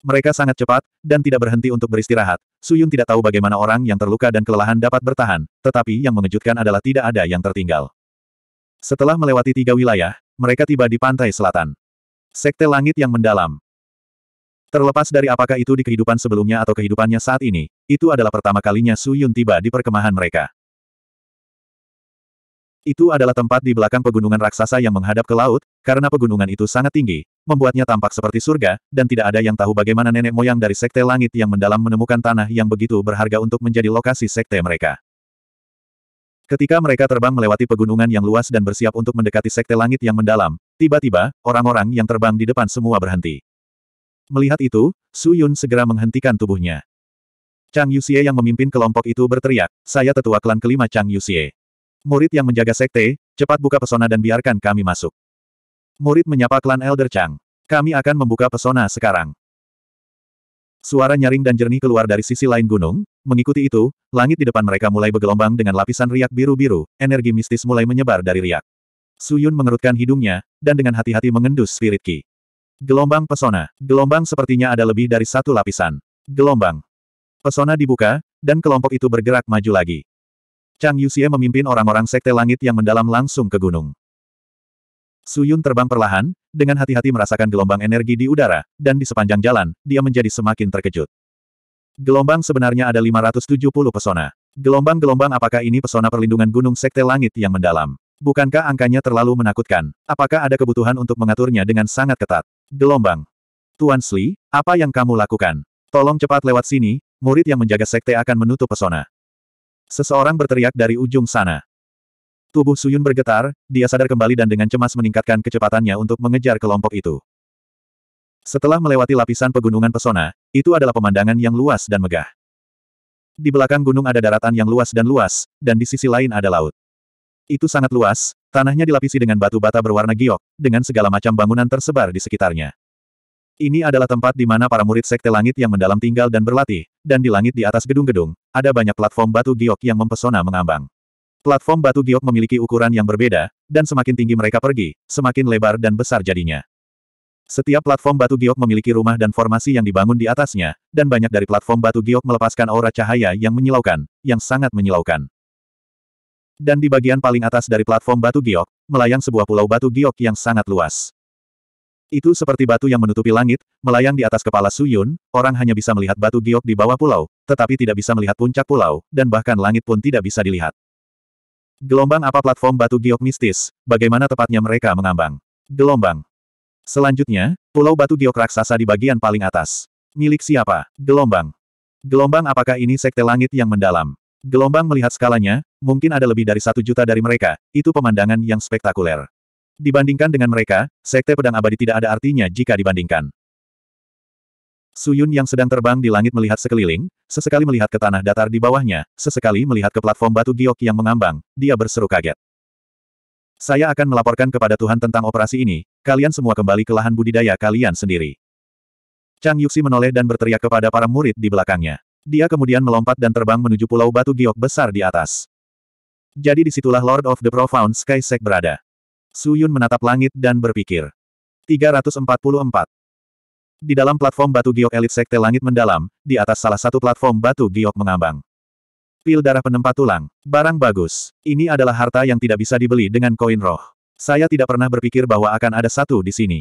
Mereka sangat cepat, dan tidak berhenti untuk beristirahat. Suyun tidak tahu bagaimana orang yang terluka dan kelelahan dapat bertahan, tetapi yang mengejutkan adalah tidak ada yang tertinggal. Setelah melewati tiga wilayah, mereka tiba di pantai selatan. Sekte langit yang mendalam. Terlepas dari apakah itu di kehidupan sebelumnya atau kehidupannya saat ini, itu adalah pertama kalinya Suyun tiba di perkemahan mereka. Itu adalah tempat di belakang pegunungan raksasa yang menghadap ke laut, karena pegunungan itu sangat tinggi, membuatnya tampak seperti surga, dan tidak ada yang tahu bagaimana nenek moyang dari sekte langit yang mendalam menemukan tanah yang begitu berharga untuk menjadi lokasi sekte mereka. Ketika mereka terbang melewati pegunungan yang luas dan bersiap untuk mendekati sekte langit yang mendalam, tiba-tiba, orang-orang yang terbang di depan semua berhenti. Melihat itu, Su Yun segera menghentikan tubuhnya. Chang Yuxie yang memimpin kelompok itu berteriak, saya tetua klan kelima Chang Yuxie. Murid yang menjaga sekte, cepat buka pesona dan biarkan kami masuk. Murid menyapa klan Elder Chang. Kami akan membuka pesona sekarang. Suara nyaring dan jernih keluar dari sisi lain gunung, mengikuti itu, langit di depan mereka mulai bergelombang dengan lapisan riak biru-biru, energi mistis mulai menyebar dari riak. Suyun mengerutkan hidungnya, dan dengan hati-hati mengendus spirit ki. Gelombang pesona. Gelombang sepertinya ada lebih dari satu lapisan. Gelombang. Pesona dibuka, dan kelompok itu bergerak maju lagi. Chang Yuxie memimpin orang-orang sekte langit yang mendalam langsung ke gunung. Suyun terbang perlahan, dengan hati-hati merasakan gelombang energi di udara, dan di sepanjang jalan, dia menjadi semakin terkejut. Gelombang sebenarnya ada 570 pesona. Gelombang-gelombang apakah ini pesona perlindungan gunung sekte langit yang mendalam? Bukankah angkanya terlalu menakutkan? Apakah ada kebutuhan untuk mengaturnya dengan sangat ketat? Gelombang. Tuan Sli, apa yang kamu lakukan? Tolong cepat lewat sini, murid yang menjaga sekte akan menutup pesona. Seseorang berteriak dari ujung sana. Tubuh Suyun bergetar, dia sadar kembali dan dengan cemas meningkatkan kecepatannya untuk mengejar kelompok itu. Setelah melewati lapisan pegunungan pesona, itu adalah pemandangan yang luas dan megah. Di belakang gunung ada daratan yang luas dan luas, dan di sisi lain ada laut. Itu sangat luas, tanahnya dilapisi dengan batu bata berwarna giok, dengan segala macam bangunan tersebar di sekitarnya. Ini adalah tempat di mana para murid sekte langit yang mendalam tinggal dan berlatih, dan di langit di atas gedung-gedung, ada banyak platform batu giok yang mempesona mengambang. Platform batu giok memiliki ukuran yang berbeda, dan semakin tinggi mereka pergi, semakin lebar dan besar jadinya. Setiap platform batu giok memiliki rumah dan formasi yang dibangun di atasnya, dan banyak dari platform batu giok melepaskan aura cahaya yang menyilaukan, yang sangat menyilaukan. Dan di bagian paling atas dari platform batu giok, melayang sebuah pulau batu giok yang sangat luas. Itu seperti batu yang menutupi langit, melayang di atas kepala Suyun, orang hanya bisa melihat batu giok di bawah pulau, tetapi tidak bisa melihat puncak pulau, dan bahkan langit pun tidak bisa dilihat. Gelombang apa platform batu giok mistis, bagaimana tepatnya mereka mengambang? Gelombang. Selanjutnya, pulau batu giok raksasa di bagian paling atas. Milik siapa? Gelombang. Gelombang apakah ini sekte langit yang mendalam? Gelombang melihat skalanya, mungkin ada lebih dari satu juta dari mereka, itu pemandangan yang spektakuler. Dibandingkan dengan mereka, sekte pedang abadi tidak ada artinya jika dibandingkan. Suyun yang sedang terbang di langit melihat sekeliling, sesekali melihat ke tanah datar di bawahnya, sesekali melihat ke platform batu giok yang mengambang, dia berseru kaget. Saya akan melaporkan kepada Tuhan tentang operasi ini, kalian semua kembali ke lahan budidaya kalian sendiri. Chang Yuxi menoleh dan berteriak kepada para murid di belakangnya. Dia kemudian melompat dan terbang menuju pulau batu giok besar di atas. Jadi disitulah Lord of the Profound Sky Sek berada. Suyun menatap langit dan berpikir. 344. Di dalam platform batu giok elit sekte langit mendalam, di atas salah satu platform batu giok mengambang. Pil darah penempat tulang. Barang bagus. Ini adalah harta yang tidak bisa dibeli dengan koin roh. Saya tidak pernah berpikir bahwa akan ada satu di sini.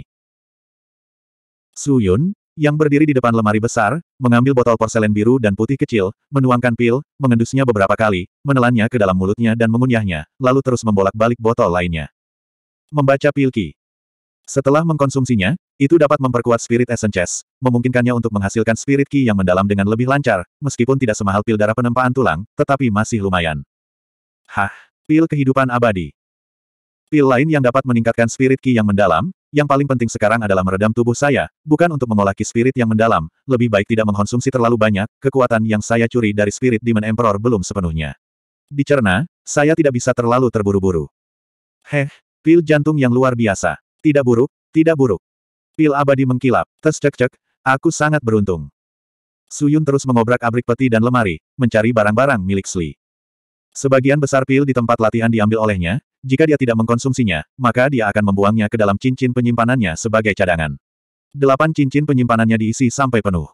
Suyun, yang berdiri di depan lemari besar, mengambil botol porselen biru dan putih kecil, menuangkan pil, mengendusnya beberapa kali, menelannya ke dalam mulutnya dan mengunyahnya, lalu terus membolak-balik botol lainnya. Membaca Pilki. Setelah mengkonsumsinya, itu dapat memperkuat spirit essences, memungkinkannya untuk menghasilkan spirit ki yang mendalam dengan lebih lancar, meskipun tidak semahal pil darah penempaan tulang, tetapi masih lumayan. Hah, pil kehidupan abadi. Pil lain yang dapat meningkatkan spirit ki yang mendalam, yang paling penting sekarang adalah meredam tubuh saya, bukan untuk mengolah ki spirit yang mendalam, lebih baik tidak mengkonsumsi terlalu banyak, kekuatan yang saya curi dari spirit Demon Emperor belum sepenuhnya. Dicerna, saya tidak bisa terlalu terburu-buru. Heh, Pil jantung yang luar biasa. Tidak buruk, tidak buruk. Pil abadi mengkilap. Tes cek-cek, aku sangat beruntung. Suyun terus mengobrak-abrik peti dan lemari, mencari barang-barang milik Sli. Sebagian besar pil di tempat latihan diambil olehnya, jika dia tidak mengkonsumsinya, maka dia akan membuangnya ke dalam cincin penyimpanannya sebagai cadangan. Delapan cincin penyimpanannya diisi sampai penuh.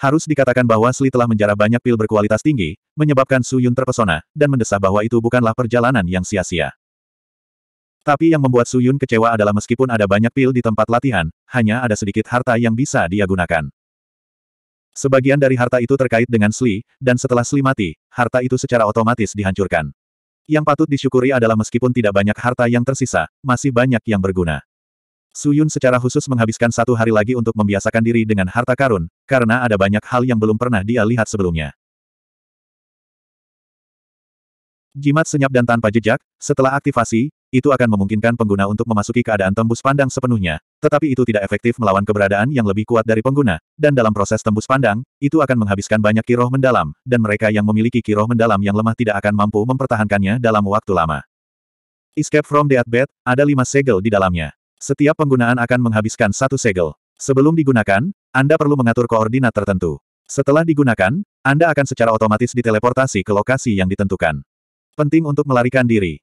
Harus dikatakan bahwa Sli telah menjarah banyak pil berkualitas tinggi, menyebabkan Suyun terpesona, dan mendesah bahwa itu bukanlah perjalanan yang sia-sia. Tapi yang membuat Su Yun kecewa adalah meskipun ada banyak pil di tempat latihan, hanya ada sedikit harta yang bisa dia gunakan. Sebagian dari harta itu terkait dengan Sli, dan setelah Sli mati, harta itu secara otomatis dihancurkan. Yang patut disyukuri adalah meskipun tidak banyak harta yang tersisa, masih banyak yang berguna. Su Yun secara khusus menghabiskan satu hari lagi untuk membiasakan diri dengan harta karun, karena ada banyak hal yang belum pernah dia lihat sebelumnya. Jimat senyap dan tanpa jejak, setelah aktivasi, itu akan memungkinkan pengguna untuk memasuki keadaan tembus pandang sepenuhnya, tetapi itu tidak efektif melawan keberadaan yang lebih kuat dari pengguna, dan dalam proses tembus pandang, itu akan menghabiskan banyak kiroh mendalam, dan mereka yang memiliki kiroh mendalam yang lemah tidak akan mampu mempertahankannya dalam waktu lama. Escape from the Bed, ada lima segel di dalamnya. Setiap penggunaan akan menghabiskan satu segel. Sebelum digunakan, Anda perlu mengatur koordinat tertentu. Setelah digunakan, Anda akan secara otomatis diteleportasi ke lokasi yang ditentukan. Penting untuk melarikan diri.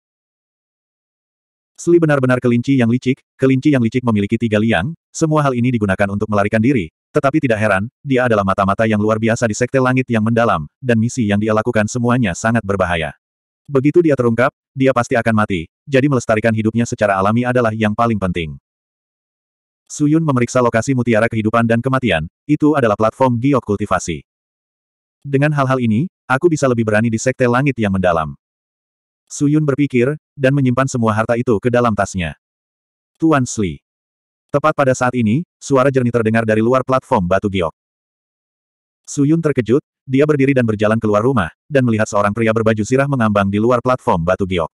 Sli benar-benar kelinci yang licik, kelinci yang licik memiliki tiga liang, semua hal ini digunakan untuk melarikan diri, tetapi tidak heran, dia adalah mata-mata yang luar biasa di sekte langit yang mendalam, dan misi yang dia lakukan semuanya sangat berbahaya. Begitu dia terungkap, dia pasti akan mati, jadi melestarikan hidupnya secara alami adalah yang paling penting. Suyun memeriksa lokasi mutiara kehidupan dan kematian, itu adalah platform kultivasi. Dengan hal-hal ini, aku bisa lebih berani di sekte langit yang mendalam. Suyun berpikir, dan menyimpan semua harta itu ke dalam tasnya. Tuan Sli. Tepat pada saat ini, suara jernih terdengar dari luar platform batu giok. Suyun terkejut, dia berdiri dan berjalan keluar rumah, dan melihat seorang pria berbaju sirah mengambang di luar platform batu giok.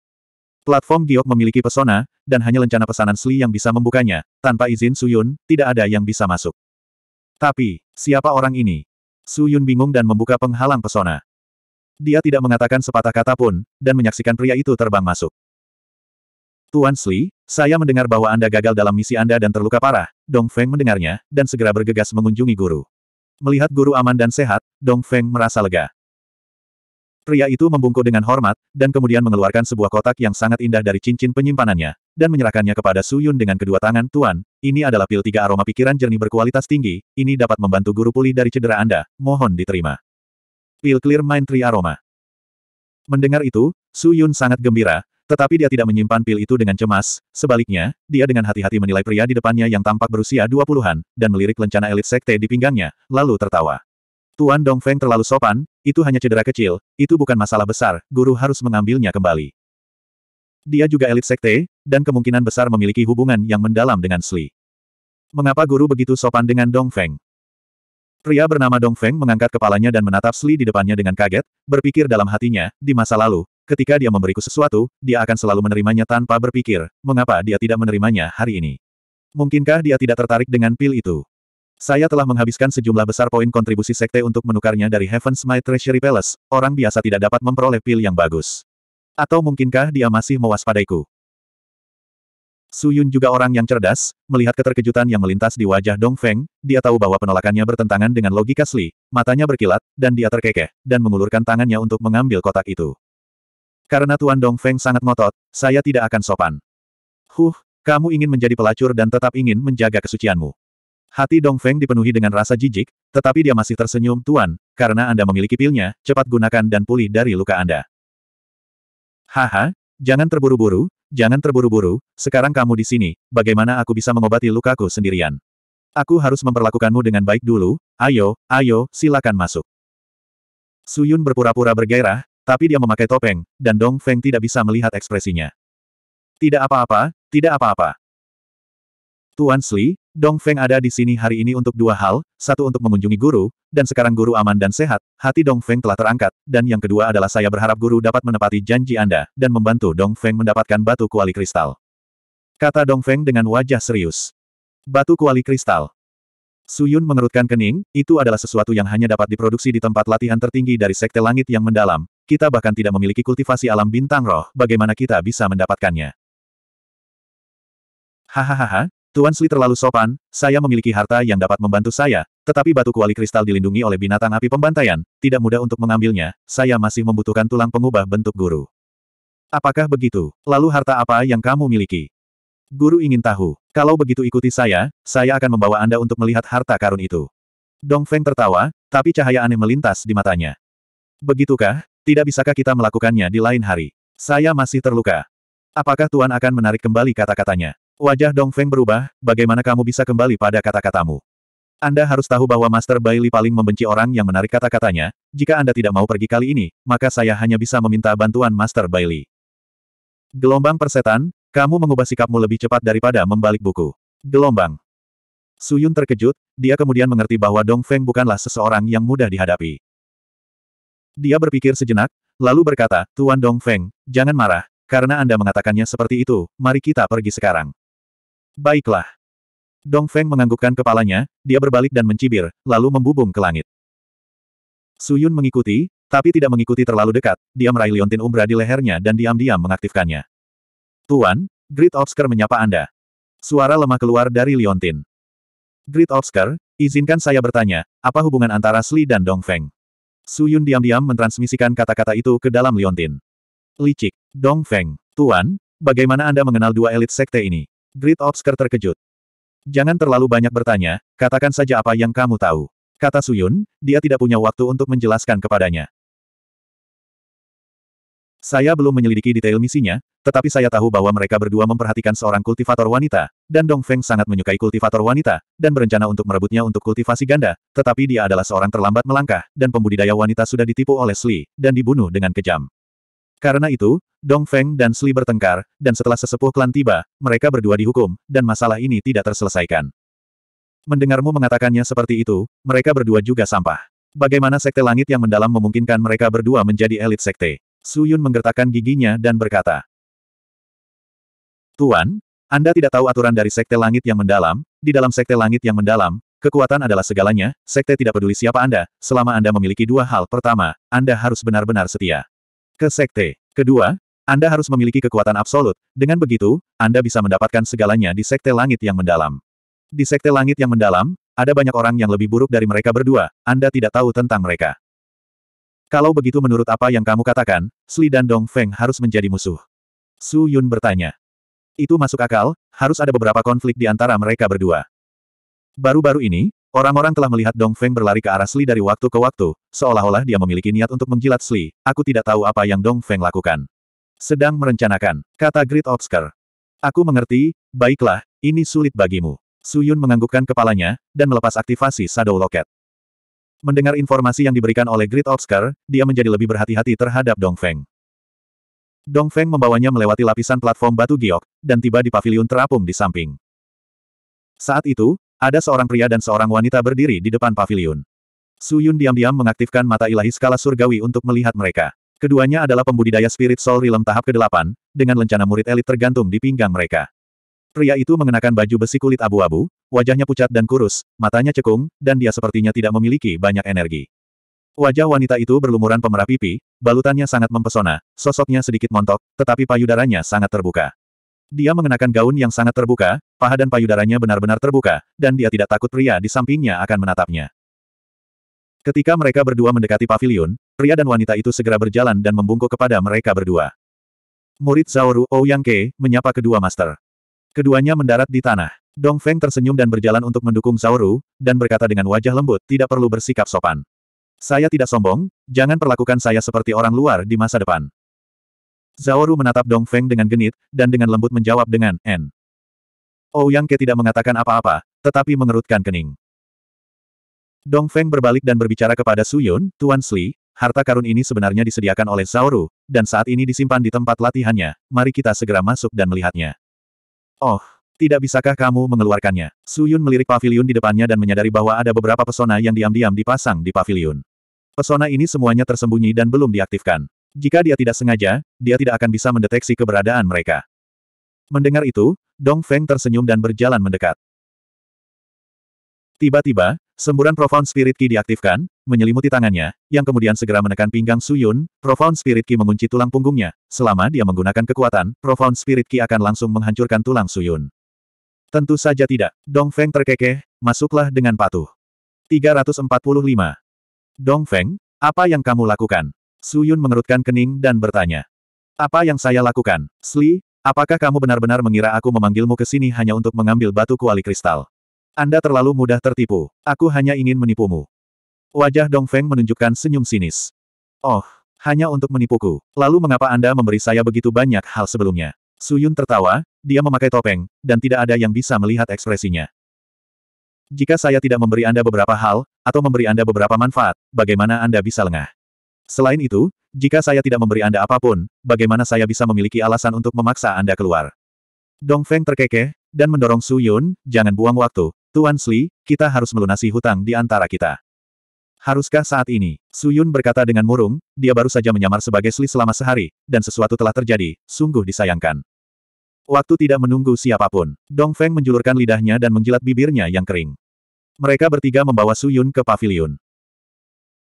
Platform giok memiliki pesona, dan hanya lencana pesanan Sli yang bisa membukanya, tanpa izin Suyun, tidak ada yang bisa masuk. Tapi, siapa orang ini? Suyun bingung dan membuka penghalang pesona. Dia tidak mengatakan sepatah kata pun, dan menyaksikan pria itu terbang masuk. Tuan Sli, saya mendengar bahwa Anda gagal dalam misi Anda dan terluka parah. Dong Feng mendengarnya, dan segera bergegas mengunjungi guru. Melihat guru aman dan sehat, Dong Feng merasa lega. Pria itu membungkuk dengan hormat, dan kemudian mengeluarkan sebuah kotak yang sangat indah dari cincin penyimpanannya, dan menyerahkannya kepada Su Yun dengan kedua tangan. Tuan, ini adalah pil tiga aroma pikiran jernih berkualitas tinggi, ini dapat membantu guru pulih dari cedera Anda, mohon diterima. Pil Clear Mind tree aroma. Mendengar itu, Su Yun sangat gembira, tetapi dia tidak menyimpan pil itu dengan cemas, sebaliknya, dia dengan hati-hati menilai pria di depannya yang tampak berusia 20-an, dan melirik lencana elit sekte di pinggangnya, lalu tertawa. Tuan Dong Feng terlalu sopan, itu hanya cedera kecil, itu bukan masalah besar, guru harus mengambilnya kembali. Dia juga elit sekte, dan kemungkinan besar memiliki hubungan yang mendalam dengan Sli. Mengapa guru begitu sopan dengan Dong Feng? Pria bernama Dong Feng mengangkat kepalanya dan menatap Sli di depannya dengan kaget, berpikir dalam hatinya, di masa lalu, ketika dia memberiku sesuatu, dia akan selalu menerimanya tanpa berpikir, mengapa dia tidak menerimanya hari ini. Mungkinkah dia tidak tertarik dengan pil itu? Saya telah menghabiskan sejumlah besar poin kontribusi sekte untuk menukarnya dari Heaven's My Treasury Palace, orang biasa tidak dapat memperoleh pil yang bagus. Atau mungkinkah dia masih mewaspadaiku? Su Yun juga orang yang cerdas, melihat keterkejutan yang melintas di wajah Dong Feng, dia tahu bahwa penolakannya bertentangan dengan logika Sli, matanya berkilat, dan dia terkekeh, dan mengulurkan tangannya untuk mengambil kotak itu. Karena Tuan Dong Feng sangat ngotot, saya tidak akan sopan. Huh, kamu ingin menjadi pelacur dan tetap ingin menjaga kesucianmu. Hati Dong Feng dipenuhi dengan rasa jijik, tetapi dia masih tersenyum, Tuan, karena Anda memiliki pilnya, cepat gunakan dan pulih dari luka Anda. Haha, jangan terburu-buru, jangan terburu-buru, sekarang kamu di sini, bagaimana aku bisa mengobati lukaku sendirian? Aku harus memperlakukanmu dengan baik dulu, ayo, ayo, silakan masuk. Suyun berpura-pura bergairah, tapi dia memakai topeng, dan Dong Feng tidak bisa melihat ekspresinya. Tidak apa-apa, tidak apa-apa. Tuan Sli, Dong Feng ada di sini hari ini untuk dua hal, satu untuk mengunjungi guru, dan sekarang guru aman dan sehat, hati Dong Feng telah terangkat, dan yang kedua adalah saya berharap guru dapat menepati janji Anda, dan membantu Dong Feng mendapatkan batu kuali kristal. Kata Dong Feng dengan wajah serius. Batu kuali kristal. Suyun mengerutkan kening, itu adalah sesuatu yang hanya dapat diproduksi di tempat latihan tertinggi dari sekte langit yang mendalam, kita bahkan tidak memiliki kultivasi alam bintang roh, bagaimana kita bisa mendapatkannya? Hahaha, Tuan Sui terlalu sopan, saya memiliki harta yang dapat membantu saya, tetapi batu kuali kristal dilindungi oleh binatang api pembantaian, tidak mudah untuk mengambilnya, saya masih membutuhkan tulang pengubah bentuk guru. Apakah begitu? Lalu harta apa yang kamu miliki? Guru ingin tahu. Kalau begitu ikuti saya, saya akan membawa Anda untuk melihat harta karun itu. Dong Feng tertawa, tapi cahaya aneh melintas di matanya. Begitukah? Tidak bisakah kita melakukannya di lain hari? Saya masih terluka. Apakah Tuan akan menarik kembali kata-katanya? Wajah Dong Feng berubah, bagaimana kamu bisa kembali pada kata-katamu? Anda harus tahu bahwa Master Bailey paling membenci orang yang menarik kata-katanya, jika Anda tidak mau pergi kali ini, maka saya hanya bisa meminta bantuan Master Bailey. Gelombang persetan, kamu mengubah sikapmu lebih cepat daripada membalik buku. Gelombang. Suyun terkejut, dia kemudian mengerti bahwa Dong Feng bukanlah seseorang yang mudah dihadapi. Dia berpikir sejenak, lalu berkata, Tuan Dong Feng, jangan marah, karena Anda mengatakannya seperti itu, mari kita pergi sekarang. Baiklah. Dong Feng menganggukkan kepalanya, dia berbalik dan mencibir, lalu membubung ke langit. Su Yun mengikuti, tapi tidak mengikuti terlalu dekat, dia meraih liontin umbra di lehernya dan diam-diam mengaktifkannya. Tuan, Great Obsker menyapa Anda. Suara lemah keluar dari liontin. Great Obsker, izinkan saya bertanya, apa hubungan antara Sli dan Dong Feng? Su Yun diam-diam mentransmisikan kata-kata itu ke dalam liontin. Licik, Dong Feng, Tuan, bagaimana Anda mengenal dua elit sekte ini? Great Outsker terkejut. Jangan terlalu banyak bertanya, katakan saja apa yang kamu tahu. Kata Suyun, dia tidak punya waktu untuk menjelaskan kepadanya. Saya belum menyelidiki detail misinya, tetapi saya tahu bahwa mereka berdua memperhatikan seorang kultivator wanita, dan Dong Feng sangat menyukai kultivator wanita, dan berencana untuk merebutnya untuk kultivasi ganda, tetapi dia adalah seorang terlambat melangkah, dan pembudidaya wanita sudah ditipu oleh Sli, dan dibunuh dengan kejam. Karena itu, Dong Feng dan Sli bertengkar, dan setelah sesepuh klan tiba, mereka berdua dihukum, dan masalah ini tidak terselesaikan. Mendengarmu mengatakannya seperti itu, mereka berdua juga sampah. Bagaimana sekte langit yang mendalam memungkinkan mereka berdua menjadi elit sekte? Su Yun menggertakkan giginya dan berkata, Tuan, Anda tidak tahu aturan dari sekte langit yang mendalam, di dalam sekte langit yang mendalam, Kekuatan adalah segalanya, sekte tidak peduli siapa Anda, selama Anda memiliki dua hal. Pertama, Anda harus benar-benar setia ke sekte. Kedua, Anda harus memiliki kekuatan absolut, dengan begitu, Anda bisa mendapatkan segalanya di sekte langit yang mendalam. Di sekte langit yang mendalam, ada banyak orang yang lebih buruk dari mereka berdua, Anda tidak tahu tentang mereka. Kalau begitu menurut apa yang kamu katakan, Sli dan Dong Feng harus menjadi musuh. Su Yun bertanya. Itu masuk akal, harus ada beberapa konflik di antara mereka berdua. Baru-baru ini, Orang-orang telah melihat Dong Feng berlari ke arah Sli dari waktu ke waktu, seolah-olah dia memiliki niat untuk menjilat Sli, aku tidak tahu apa yang Dong Feng lakukan. Sedang merencanakan, kata Great Obscure. Aku mengerti, baiklah, ini sulit bagimu. Suyun menganggukkan kepalanya, dan melepas aktivasi Shadow Locket. Mendengar informasi yang diberikan oleh Great Obscure, dia menjadi lebih berhati-hati terhadap Dong Feng. Dong Feng membawanya melewati lapisan platform batu giok, dan tiba di pavilion terapung di samping. Saat itu, ada seorang pria dan seorang wanita berdiri di depan pavilion. Su Yun diam-diam mengaktifkan mata ilahi skala surgawi untuk melihat mereka. Keduanya adalah pembudidaya spirit soul realm tahap ke-8, dengan lencana murid elit tergantung di pinggang mereka. Pria itu mengenakan baju besi kulit abu-abu, wajahnya pucat dan kurus, matanya cekung, dan dia sepertinya tidak memiliki banyak energi. Wajah wanita itu berlumuran pemerah pipi, balutannya sangat mempesona, sosoknya sedikit montok, tetapi payudaranya sangat terbuka. Dia mengenakan gaun yang sangat terbuka, paha dan payudaranya benar-benar terbuka, dan dia tidak takut pria di sampingnya akan menatapnya. Ketika mereka berdua mendekati pavilion, pria dan wanita itu segera berjalan dan membungkuk kepada mereka berdua. Murid Zaoru Ouyang Ke menyapa kedua master. Keduanya mendarat di tanah. Dong Feng tersenyum dan berjalan untuk mendukung Zaoru, dan berkata dengan wajah lembut, tidak perlu bersikap sopan. Saya tidak sombong, jangan perlakukan saya seperti orang luar di masa depan. Zaoru menatap Dong Feng dengan genit, dan dengan lembut menjawab dengan, N. Ouyang oh, Ke tidak mengatakan apa-apa, tetapi mengerutkan kening. Dong Feng berbalik dan berbicara kepada Su Yun, Tuan Sli, harta karun ini sebenarnya disediakan oleh Zaoru, dan saat ini disimpan di tempat latihannya, mari kita segera masuk dan melihatnya. Oh, tidak bisakah kamu mengeluarkannya? Su Yun melirik pavilion di depannya dan menyadari bahwa ada beberapa pesona yang diam-diam dipasang di pavilion. Pesona ini semuanya tersembunyi dan belum diaktifkan. Jika dia tidak sengaja, dia tidak akan bisa mendeteksi keberadaan mereka. Mendengar itu, Dong Feng tersenyum dan berjalan mendekat. Tiba-tiba, semburan Profound Spirit Ki diaktifkan, menyelimuti tangannya, yang kemudian segera menekan pinggang Suyun, Profound Spirit Ki mengunci tulang punggungnya. Selama dia menggunakan kekuatan, Profound Spirit Ki akan langsung menghancurkan tulang Suyun. Tentu saja tidak. Dong Feng terkekeh, masuklah dengan patuh. 345. Dong Feng, apa yang kamu lakukan? Su Yun mengerutkan kening dan bertanya. Apa yang saya lakukan? Sli, apakah kamu benar-benar mengira aku memanggilmu ke sini hanya untuk mengambil batu kuali kristal? Anda terlalu mudah tertipu. Aku hanya ingin menipumu. Wajah Dong Feng menunjukkan senyum sinis. Oh, hanya untuk menipuku. Lalu mengapa Anda memberi saya begitu banyak hal sebelumnya? Su Yun tertawa, dia memakai topeng, dan tidak ada yang bisa melihat ekspresinya. Jika saya tidak memberi Anda beberapa hal, atau memberi Anda beberapa manfaat, bagaimana Anda bisa lengah? Selain itu, jika saya tidak memberi Anda apapun, bagaimana saya bisa memiliki alasan untuk memaksa Anda keluar? Dong Feng terkekeh, dan mendorong Su Yun, jangan buang waktu, Tuan Sli, kita harus melunasi hutang di antara kita. Haruskah saat ini? Su Yun berkata dengan murung, dia baru saja menyamar sebagai Sli selama sehari, dan sesuatu telah terjadi, sungguh disayangkan. Waktu tidak menunggu siapapun. Dong Feng menjulurkan lidahnya dan menjilat bibirnya yang kering. Mereka bertiga membawa Su Yun ke pavilion.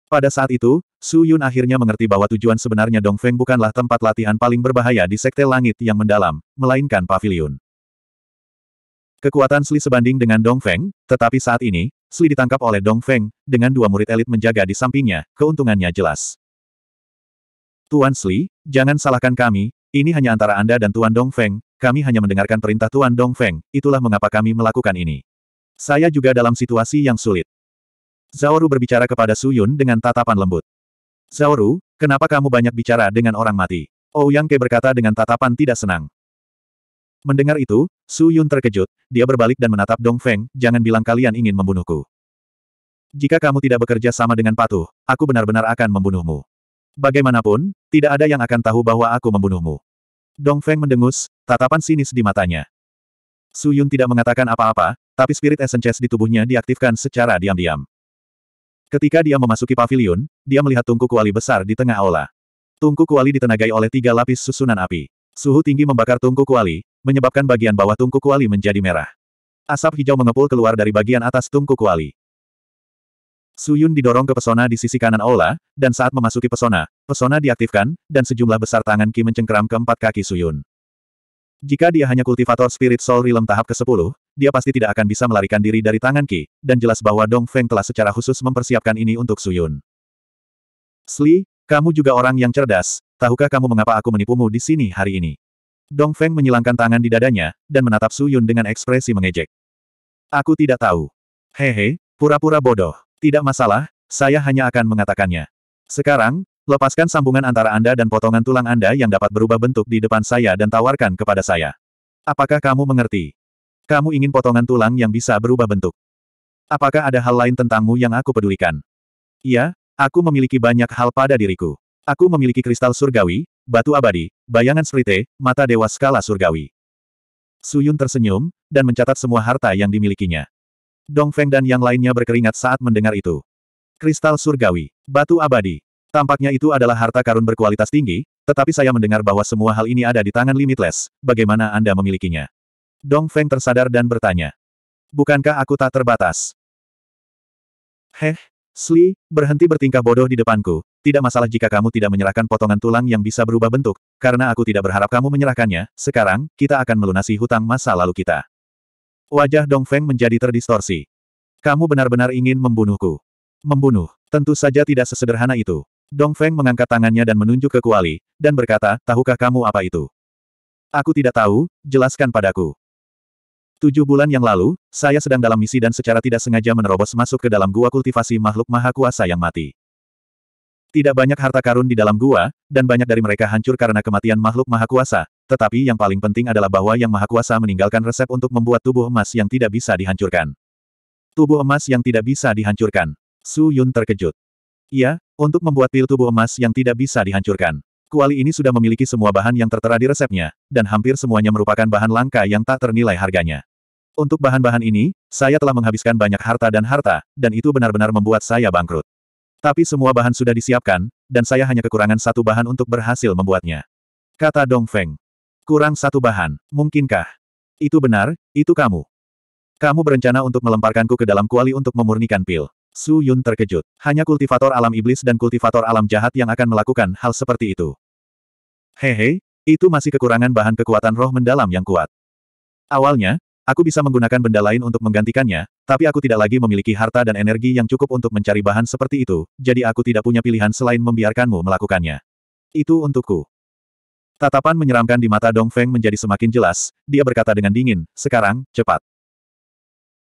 Pada saat itu, Su Yun akhirnya mengerti bahwa tujuan sebenarnya Dong Feng bukanlah tempat latihan paling berbahaya di Sekte Langit yang mendalam, melainkan pavilion. Kekuatan Sli sebanding dengan Dong Feng, tetapi saat ini, Sli ditangkap oleh Dong Feng dengan dua murid elit menjaga di sampingnya, keuntungannya jelas. Tuan Sli, jangan salahkan kami, ini hanya antara Anda dan Tuan Dong Feng. kami hanya mendengarkan perintah Tuan Dong Feng. itulah mengapa kami melakukan ini. Saya juga dalam situasi yang sulit. Zaoru berbicara kepada Su Yun dengan tatapan lembut. Zaoru, kenapa kamu banyak bicara dengan orang mati? Ouyang oh, Ke berkata dengan tatapan tidak senang. Mendengar itu, Su Yun terkejut, dia berbalik dan menatap Dong Feng, jangan bilang kalian ingin membunuhku. Jika kamu tidak bekerja sama dengan patuh, aku benar-benar akan membunuhmu. Bagaimanapun, tidak ada yang akan tahu bahwa aku membunuhmu. Dong Feng mendengus, tatapan sinis di matanya. Su Yun tidak mengatakan apa-apa, tapi spirit essence di tubuhnya diaktifkan secara diam-diam. Ketika dia memasuki pavilion, dia melihat tungku kuali besar di tengah aula. Tungku kuali ditenagai oleh tiga lapis susunan api. Suhu tinggi membakar tungku kuali, menyebabkan bagian bawah tungku kuali menjadi merah. Asap hijau mengepul keluar dari bagian atas tungku kuali. Suyun didorong ke pesona di sisi kanan aula, dan saat memasuki pesona, pesona diaktifkan, dan sejumlah besar tangan Ki mencengkeram keempat kaki Suyun. Jika dia hanya kultivator Spirit Soul Realm tahap ke-10, dia pasti tidak akan bisa melarikan diri dari tangan Ki, dan jelas bahwa Dong Feng telah secara khusus mempersiapkan ini untuk Suyun. Sli, kamu juga orang yang cerdas, tahukah kamu mengapa aku menipumu di sini hari ini? Dong Feng menyilangkan tangan di dadanya, dan menatap Suyun dengan ekspresi mengejek. Aku tidak tahu. Hehe, pura-pura bodoh. Tidak masalah, saya hanya akan mengatakannya. Sekarang, lepaskan sambungan antara Anda dan potongan tulang Anda yang dapat berubah bentuk di depan saya dan tawarkan kepada saya. Apakah kamu mengerti? Kamu ingin potongan tulang yang bisa berubah bentuk. Apakah ada hal lain tentangmu yang aku pedulikan? Iya, aku memiliki banyak hal pada diriku. Aku memiliki kristal surgawi, batu abadi, bayangan sprite, mata dewa skala surgawi. Suyun tersenyum, dan mencatat semua harta yang dimilikinya. Dong Feng dan yang lainnya berkeringat saat mendengar itu. Kristal surgawi, batu abadi. Tampaknya itu adalah harta karun berkualitas tinggi, tetapi saya mendengar bahwa semua hal ini ada di tangan Limitless. Bagaimana Anda memilikinya? Dong Feng tersadar dan bertanya. Bukankah aku tak terbatas? Heh, Sli, berhenti bertingkah bodoh di depanku. Tidak masalah jika kamu tidak menyerahkan potongan tulang yang bisa berubah bentuk, karena aku tidak berharap kamu menyerahkannya. Sekarang, kita akan melunasi hutang masa lalu kita. Wajah Dong Feng menjadi terdistorsi. Kamu benar-benar ingin membunuhku. Membunuh, tentu saja tidak sesederhana itu. Dong Feng mengangkat tangannya dan menunjuk ke Kuali, dan berkata, tahukah kamu apa itu? Aku tidak tahu, jelaskan padaku. Tujuh bulan yang lalu, saya sedang dalam misi dan secara tidak sengaja menerobos masuk ke dalam gua kultivasi makhluk maha kuasa yang mati. Tidak banyak harta karun di dalam gua, dan banyak dari mereka hancur karena kematian makhluk maha kuasa, tetapi yang paling penting adalah bahwa yang maha kuasa meninggalkan resep untuk membuat tubuh emas yang tidak bisa dihancurkan. Tubuh emas yang tidak bisa dihancurkan. Su Yun terkejut. Iya, untuk membuat pil tubuh emas yang tidak bisa dihancurkan. Kuali ini sudah memiliki semua bahan yang tertera di resepnya, dan hampir semuanya merupakan bahan langka yang tak ternilai harganya. Untuk bahan-bahan ini, saya telah menghabiskan banyak harta dan harta, dan itu benar-benar membuat saya bangkrut. Tapi semua bahan sudah disiapkan, dan saya hanya kekurangan satu bahan untuk berhasil membuatnya. Kata Dong Feng. Kurang satu bahan, mungkinkah? Itu benar, itu kamu. Kamu berencana untuk melemparkanku ke dalam kuali untuk memurnikan pil. Su Yun terkejut. Hanya kultivator alam iblis dan kultivator alam jahat yang akan melakukan hal seperti itu. Hehe, itu masih kekurangan bahan kekuatan roh mendalam yang kuat. Awalnya, aku bisa menggunakan benda lain untuk menggantikannya, tapi aku tidak lagi memiliki harta dan energi yang cukup untuk mencari bahan seperti itu, jadi aku tidak punya pilihan selain membiarkanmu melakukannya. Itu untukku. Tatapan menyeramkan di mata Dong Feng menjadi semakin jelas, dia berkata dengan dingin, sekarang, cepat.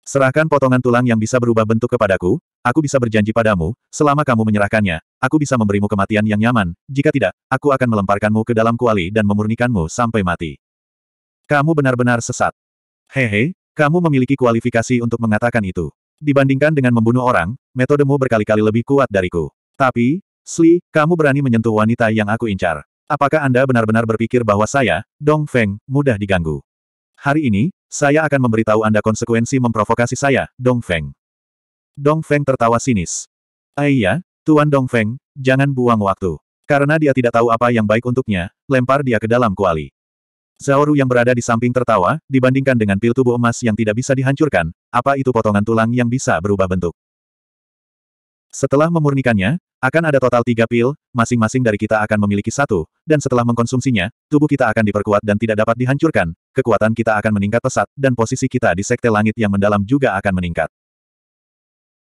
Serahkan potongan tulang yang bisa berubah bentuk kepadaku, Aku bisa berjanji padamu, selama kamu menyerahkannya, aku bisa memberimu kematian yang nyaman, jika tidak, aku akan melemparkanmu ke dalam kuali dan memurnikanmu sampai mati. Kamu benar-benar sesat. Hehe, kamu memiliki kualifikasi untuk mengatakan itu. Dibandingkan dengan membunuh orang, metodemu berkali-kali lebih kuat dariku. Tapi, Sli, kamu berani menyentuh wanita yang aku incar. Apakah Anda benar-benar berpikir bahwa saya, Dong Feng, mudah diganggu? Hari ini, saya akan memberitahu Anda konsekuensi memprovokasi saya, Dong Feng. Dong Feng tertawa sinis. Aiyah, eh, Tuan Dong Feng, jangan buang waktu. Karena dia tidak tahu apa yang baik untuknya, lempar dia ke dalam kuali. Zauru yang berada di samping tertawa, dibandingkan dengan pil tubuh emas yang tidak bisa dihancurkan, apa itu potongan tulang yang bisa berubah bentuk. Setelah memurnikannya, akan ada total tiga pil, masing-masing dari kita akan memiliki satu, dan setelah mengkonsumsinya, tubuh kita akan diperkuat dan tidak dapat dihancurkan, kekuatan kita akan meningkat pesat, dan posisi kita di sekte langit yang mendalam juga akan meningkat.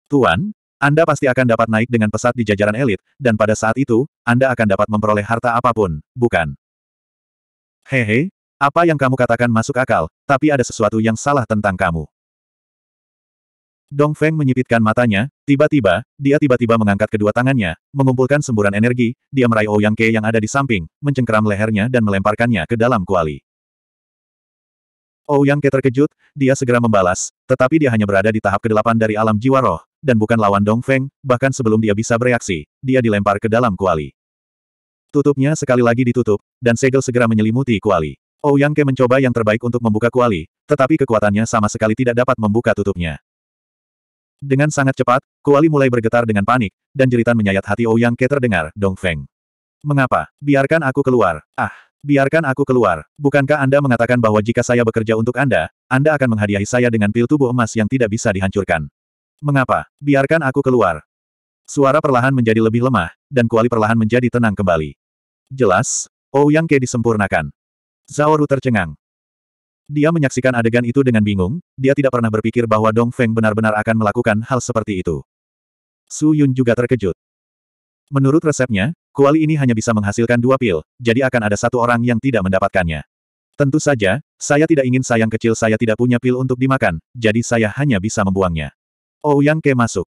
Tuan, Anda pasti akan dapat naik dengan pesat di jajaran elit, dan pada saat itu, Anda akan dapat memperoleh harta apapun, bukan? Hehe, apa yang kamu katakan masuk akal, tapi ada sesuatu yang salah tentang kamu. Dong Feng menyipitkan matanya, tiba-tiba, dia tiba-tiba mengangkat kedua tangannya, mengumpulkan semburan energi, dia meraih Ouyang oh Ke yang ada di samping, mencengkeram lehernya dan melemparkannya ke dalam kuali. Oh Yang Ke terkejut, dia segera membalas, tetapi dia hanya berada di tahap kedelapan dari alam jiwa roh, dan bukan lawan Dong Feng, bahkan sebelum dia bisa bereaksi, dia dilempar ke dalam kuali. Tutupnya sekali lagi ditutup, dan segel segera menyelimuti kuali. Oh Yang Ke mencoba yang terbaik untuk membuka kuali, tetapi kekuatannya sama sekali tidak dapat membuka tutupnya. Dengan sangat cepat, kuali mulai bergetar dengan panik, dan jeritan menyayat hati Ouyang oh, Ke terdengar, Dong Feng. Mengapa? Biarkan aku keluar. Ah! Biarkan aku keluar. Bukankah Anda mengatakan bahwa jika saya bekerja untuk Anda, Anda akan menghadiahi saya dengan pil tubuh emas yang tidak bisa dihancurkan? Mengapa? Biarkan aku keluar. Suara perlahan menjadi lebih lemah, dan kuali perlahan menjadi tenang kembali. Jelas, Oh Yang Ke disempurnakan. Zhao tercengang. Dia menyaksikan adegan itu dengan bingung, dia tidak pernah berpikir bahwa Dong Feng benar-benar akan melakukan hal seperti itu. Su Yun juga terkejut. Menurut resepnya, kuali ini hanya bisa menghasilkan dua pil, jadi akan ada satu orang yang tidak mendapatkannya. Tentu saja, saya tidak ingin sayang kecil saya tidak punya pil untuk dimakan, jadi saya hanya bisa membuangnya. Oh, Yang Ke masuk.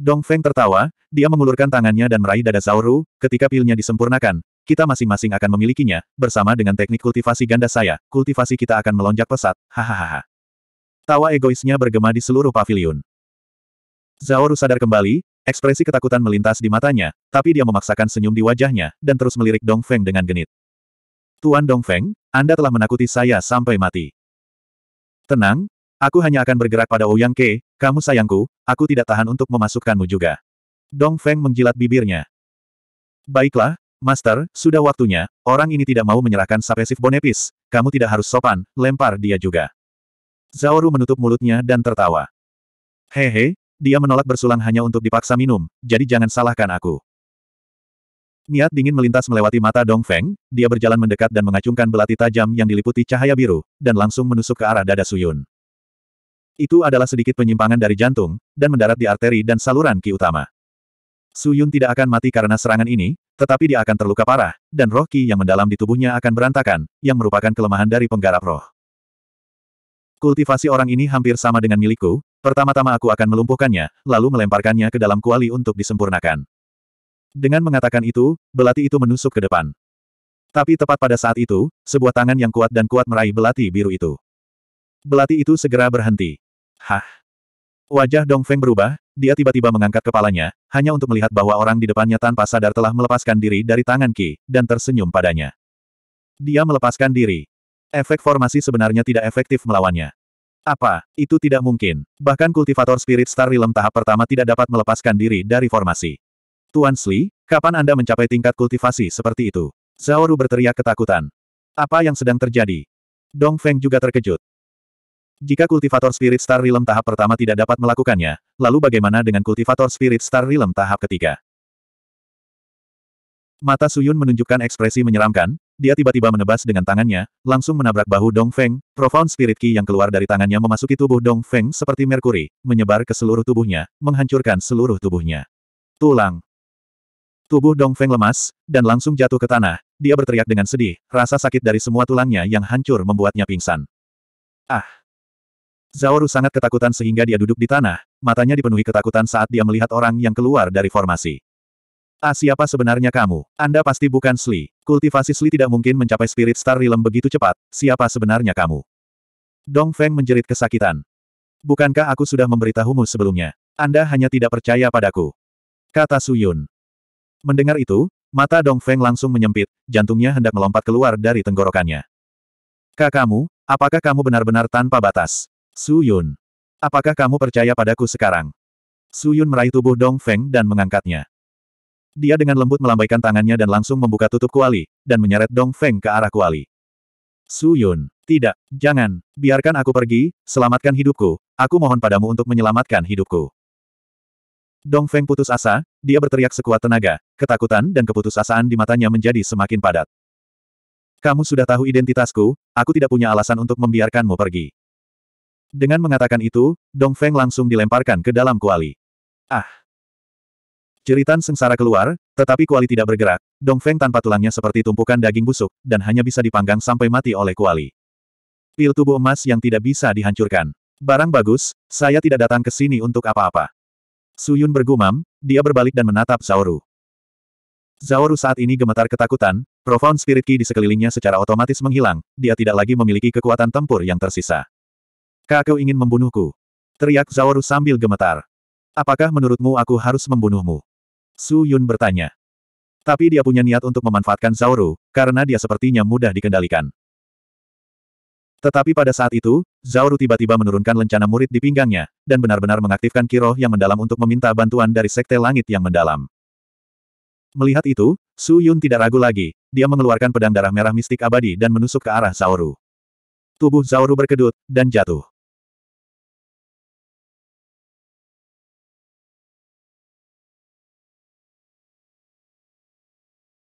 Dong Feng tertawa, dia mengulurkan tangannya dan meraih dada Zauru. ketika pilnya disempurnakan, kita masing-masing akan memilikinya, bersama dengan teknik kultivasi ganda saya, kultivasi kita akan melonjak pesat, hahaha. Tawa egoisnya bergema di seluruh pavilion. Zauru sadar kembali, Ekspresi ketakutan melintas di matanya, tapi dia memaksakan senyum di wajahnya, dan terus melirik Dong Feng dengan genit. Tuan Dong Feng, Anda telah menakuti saya sampai mati. Tenang, aku hanya akan bergerak pada Ouyang Ke, kamu sayangku, aku tidak tahan untuk memasukkanmu juga. Dong Feng menjilat bibirnya. Baiklah, Master, sudah waktunya, orang ini tidak mau menyerahkan sapesif bonepis, kamu tidak harus sopan, lempar dia juga. Zaoru menutup mulutnya dan tertawa. Hehe, dia menolak bersulang hanya untuk dipaksa minum, jadi jangan salahkan aku. Niat dingin melintas melewati mata Dong Feng, dia berjalan mendekat dan mengacungkan belati tajam yang diliputi cahaya biru, dan langsung menusuk ke arah dada Suyun. Itu adalah sedikit penyimpangan dari jantung, dan mendarat di arteri dan saluran ki utama. Suyun tidak akan mati karena serangan ini, tetapi dia akan terluka parah, dan roh ki yang mendalam di tubuhnya akan berantakan, yang merupakan kelemahan dari penggarap roh. Kultivasi orang ini hampir sama dengan milikku, Pertama-tama aku akan melumpuhkannya, lalu melemparkannya ke dalam kuali untuk disempurnakan. Dengan mengatakan itu, belati itu menusuk ke depan. Tapi tepat pada saat itu, sebuah tangan yang kuat dan kuat meraih belati biru itu. Belati itu segera berhenti. Hah? Wajah Dong Feng berubah, dia tiba-tiba mengangkat kepalanya, hanya untuk melihat bahwa orang di depannya tanpa sadar telah melepaskan diri dari tangan Ki, dan tersenyum padanya. Dia melepaskan diri. Efek formasi sebenarnya tidak efektif melawannya. Apa? Itu tidak mungkin. Bahkan kultivator Spirit Star Realm tahap pertama tidak dapat melepaskan diri dari formasi. Tuan Sli, kapan Anda mencapai tingkat kultivasi seperti itu? Zaoru berteriak ketakutan. Apa yang sedang terjadi? Dong Feng juga terkejut. Jika kultivator Spirit Star Realm tahap pertama tidak dapat melakukannya, lalu bagaimana dengan kultivator Spirit Star Realm tahap ketiga? Mata Suyun menunjukkan ekspresi menyeramkan, dia tiba-tiba menebas dengan tangannya, langsung menabrak bahu Dong Feng, profound spirit ki yang keluar dari tangannya memasuki tubuh Dong Feng seperti merkuri, menyebar ke seluruh tubuhnya, menghancurkan seluruh tubuhnya. Tulang. Tubuh Dong Feng lemas, dan langsung jatuh ke tanah, dia berteriak dengan sedih, rasa sakit dari semua tulangnya yang hancur membuatnya pingsan. Ah! Zaoru sangat ketakutan sehingga dia duduk di tanah, matanya dipenuhi ketakutan saat dia melihat orang yang keluar dari formasi. Ah siapa sebenarnya kamu? Anda pasti bukan Sli. Kultivasi Sli tidak mungkin mencapai Spirit Star Realm begitu cepat. Siapa sebenarnya kamu? Dong Feng menjerit kesakitan. Bukankah aku sudah memberitahumu sebelumnya? Anda hanya tidak percaya padaku. Kata Suyun. Mendengar itu, mata Dong Feng langsung menyempit, jantungnya hendak melompat keluar dari tenggorokannya. Kakamu, apakah kamu benar-benar tanpa batas? Suyun. Apakah kamu percaya padaku sekarang? Suyun meraih tubuh Dong Feng dan mengangkatnya. Dia dengan lembut melambaikan tangannya dan langsung membuka tutup kuali, dan menyeret Dong Feng ke arah kuali. Su Yun, tidak, jangan, biarkan aku pergi, selamatkan hidupku, aku mohon padamu untuk menyelamatkan hidupku. Dong Feng putus asa, dia berteriak sekuat tenaga, ketakutan dan keputusasaan di matanya menjadi semakin padat. Kamu sudah tahu identitasku, aku tidak punya alasan untuk membiarkanmu pergi. Dengan mengatakan itu, Dong Feng langsung dilemparkan ke dalam kuali. Ah! Jeritan sengsara keluar, tetapi Kuali tidak bergerak, Dong Feng tanpa tulangnya seperti tumpukan daging busuk, dan hanya bisa dipanggang sampai mati oleh Kuali. Pil tubuh emas yang tidak bisa dihancurkan. Barang bagus, saya tidak datang ke sini untuk apa-apa. Suyun bergumam, dia berbalik dan menatap Zauru. Zauru saat ini gemetar ketakutan, profound spirit ki di sekelilingnya secara otomatis menghilang, dia tidak lagi memiliki kekuatan tempur yang tersisa. Kakek ingin membunuhku. Teriak Zauru sambil gemetar. Apakah menurutmu aku harus membunuhmu? Su Yun bertanya. Tapi dia punya niat untuk memanfaatkan Zauru karena dia sepertinya mudah dikendalikan. Tetapi pada saat itu, Zauru tiba-tiba menurunkan lencana murid di pinggangnya, dan benar-benar mengaktifkan kiroh yang mendalam untuk meminta bantuan dari Sekte Langit yang mendalam. Melihat itu, Su Yun tidak ragu lagi, dia mengeluarkan pedang darah merah mistik abadi dan menusuk ke arah Zauru. Tubuh Zauru berkedut, dan jatuh.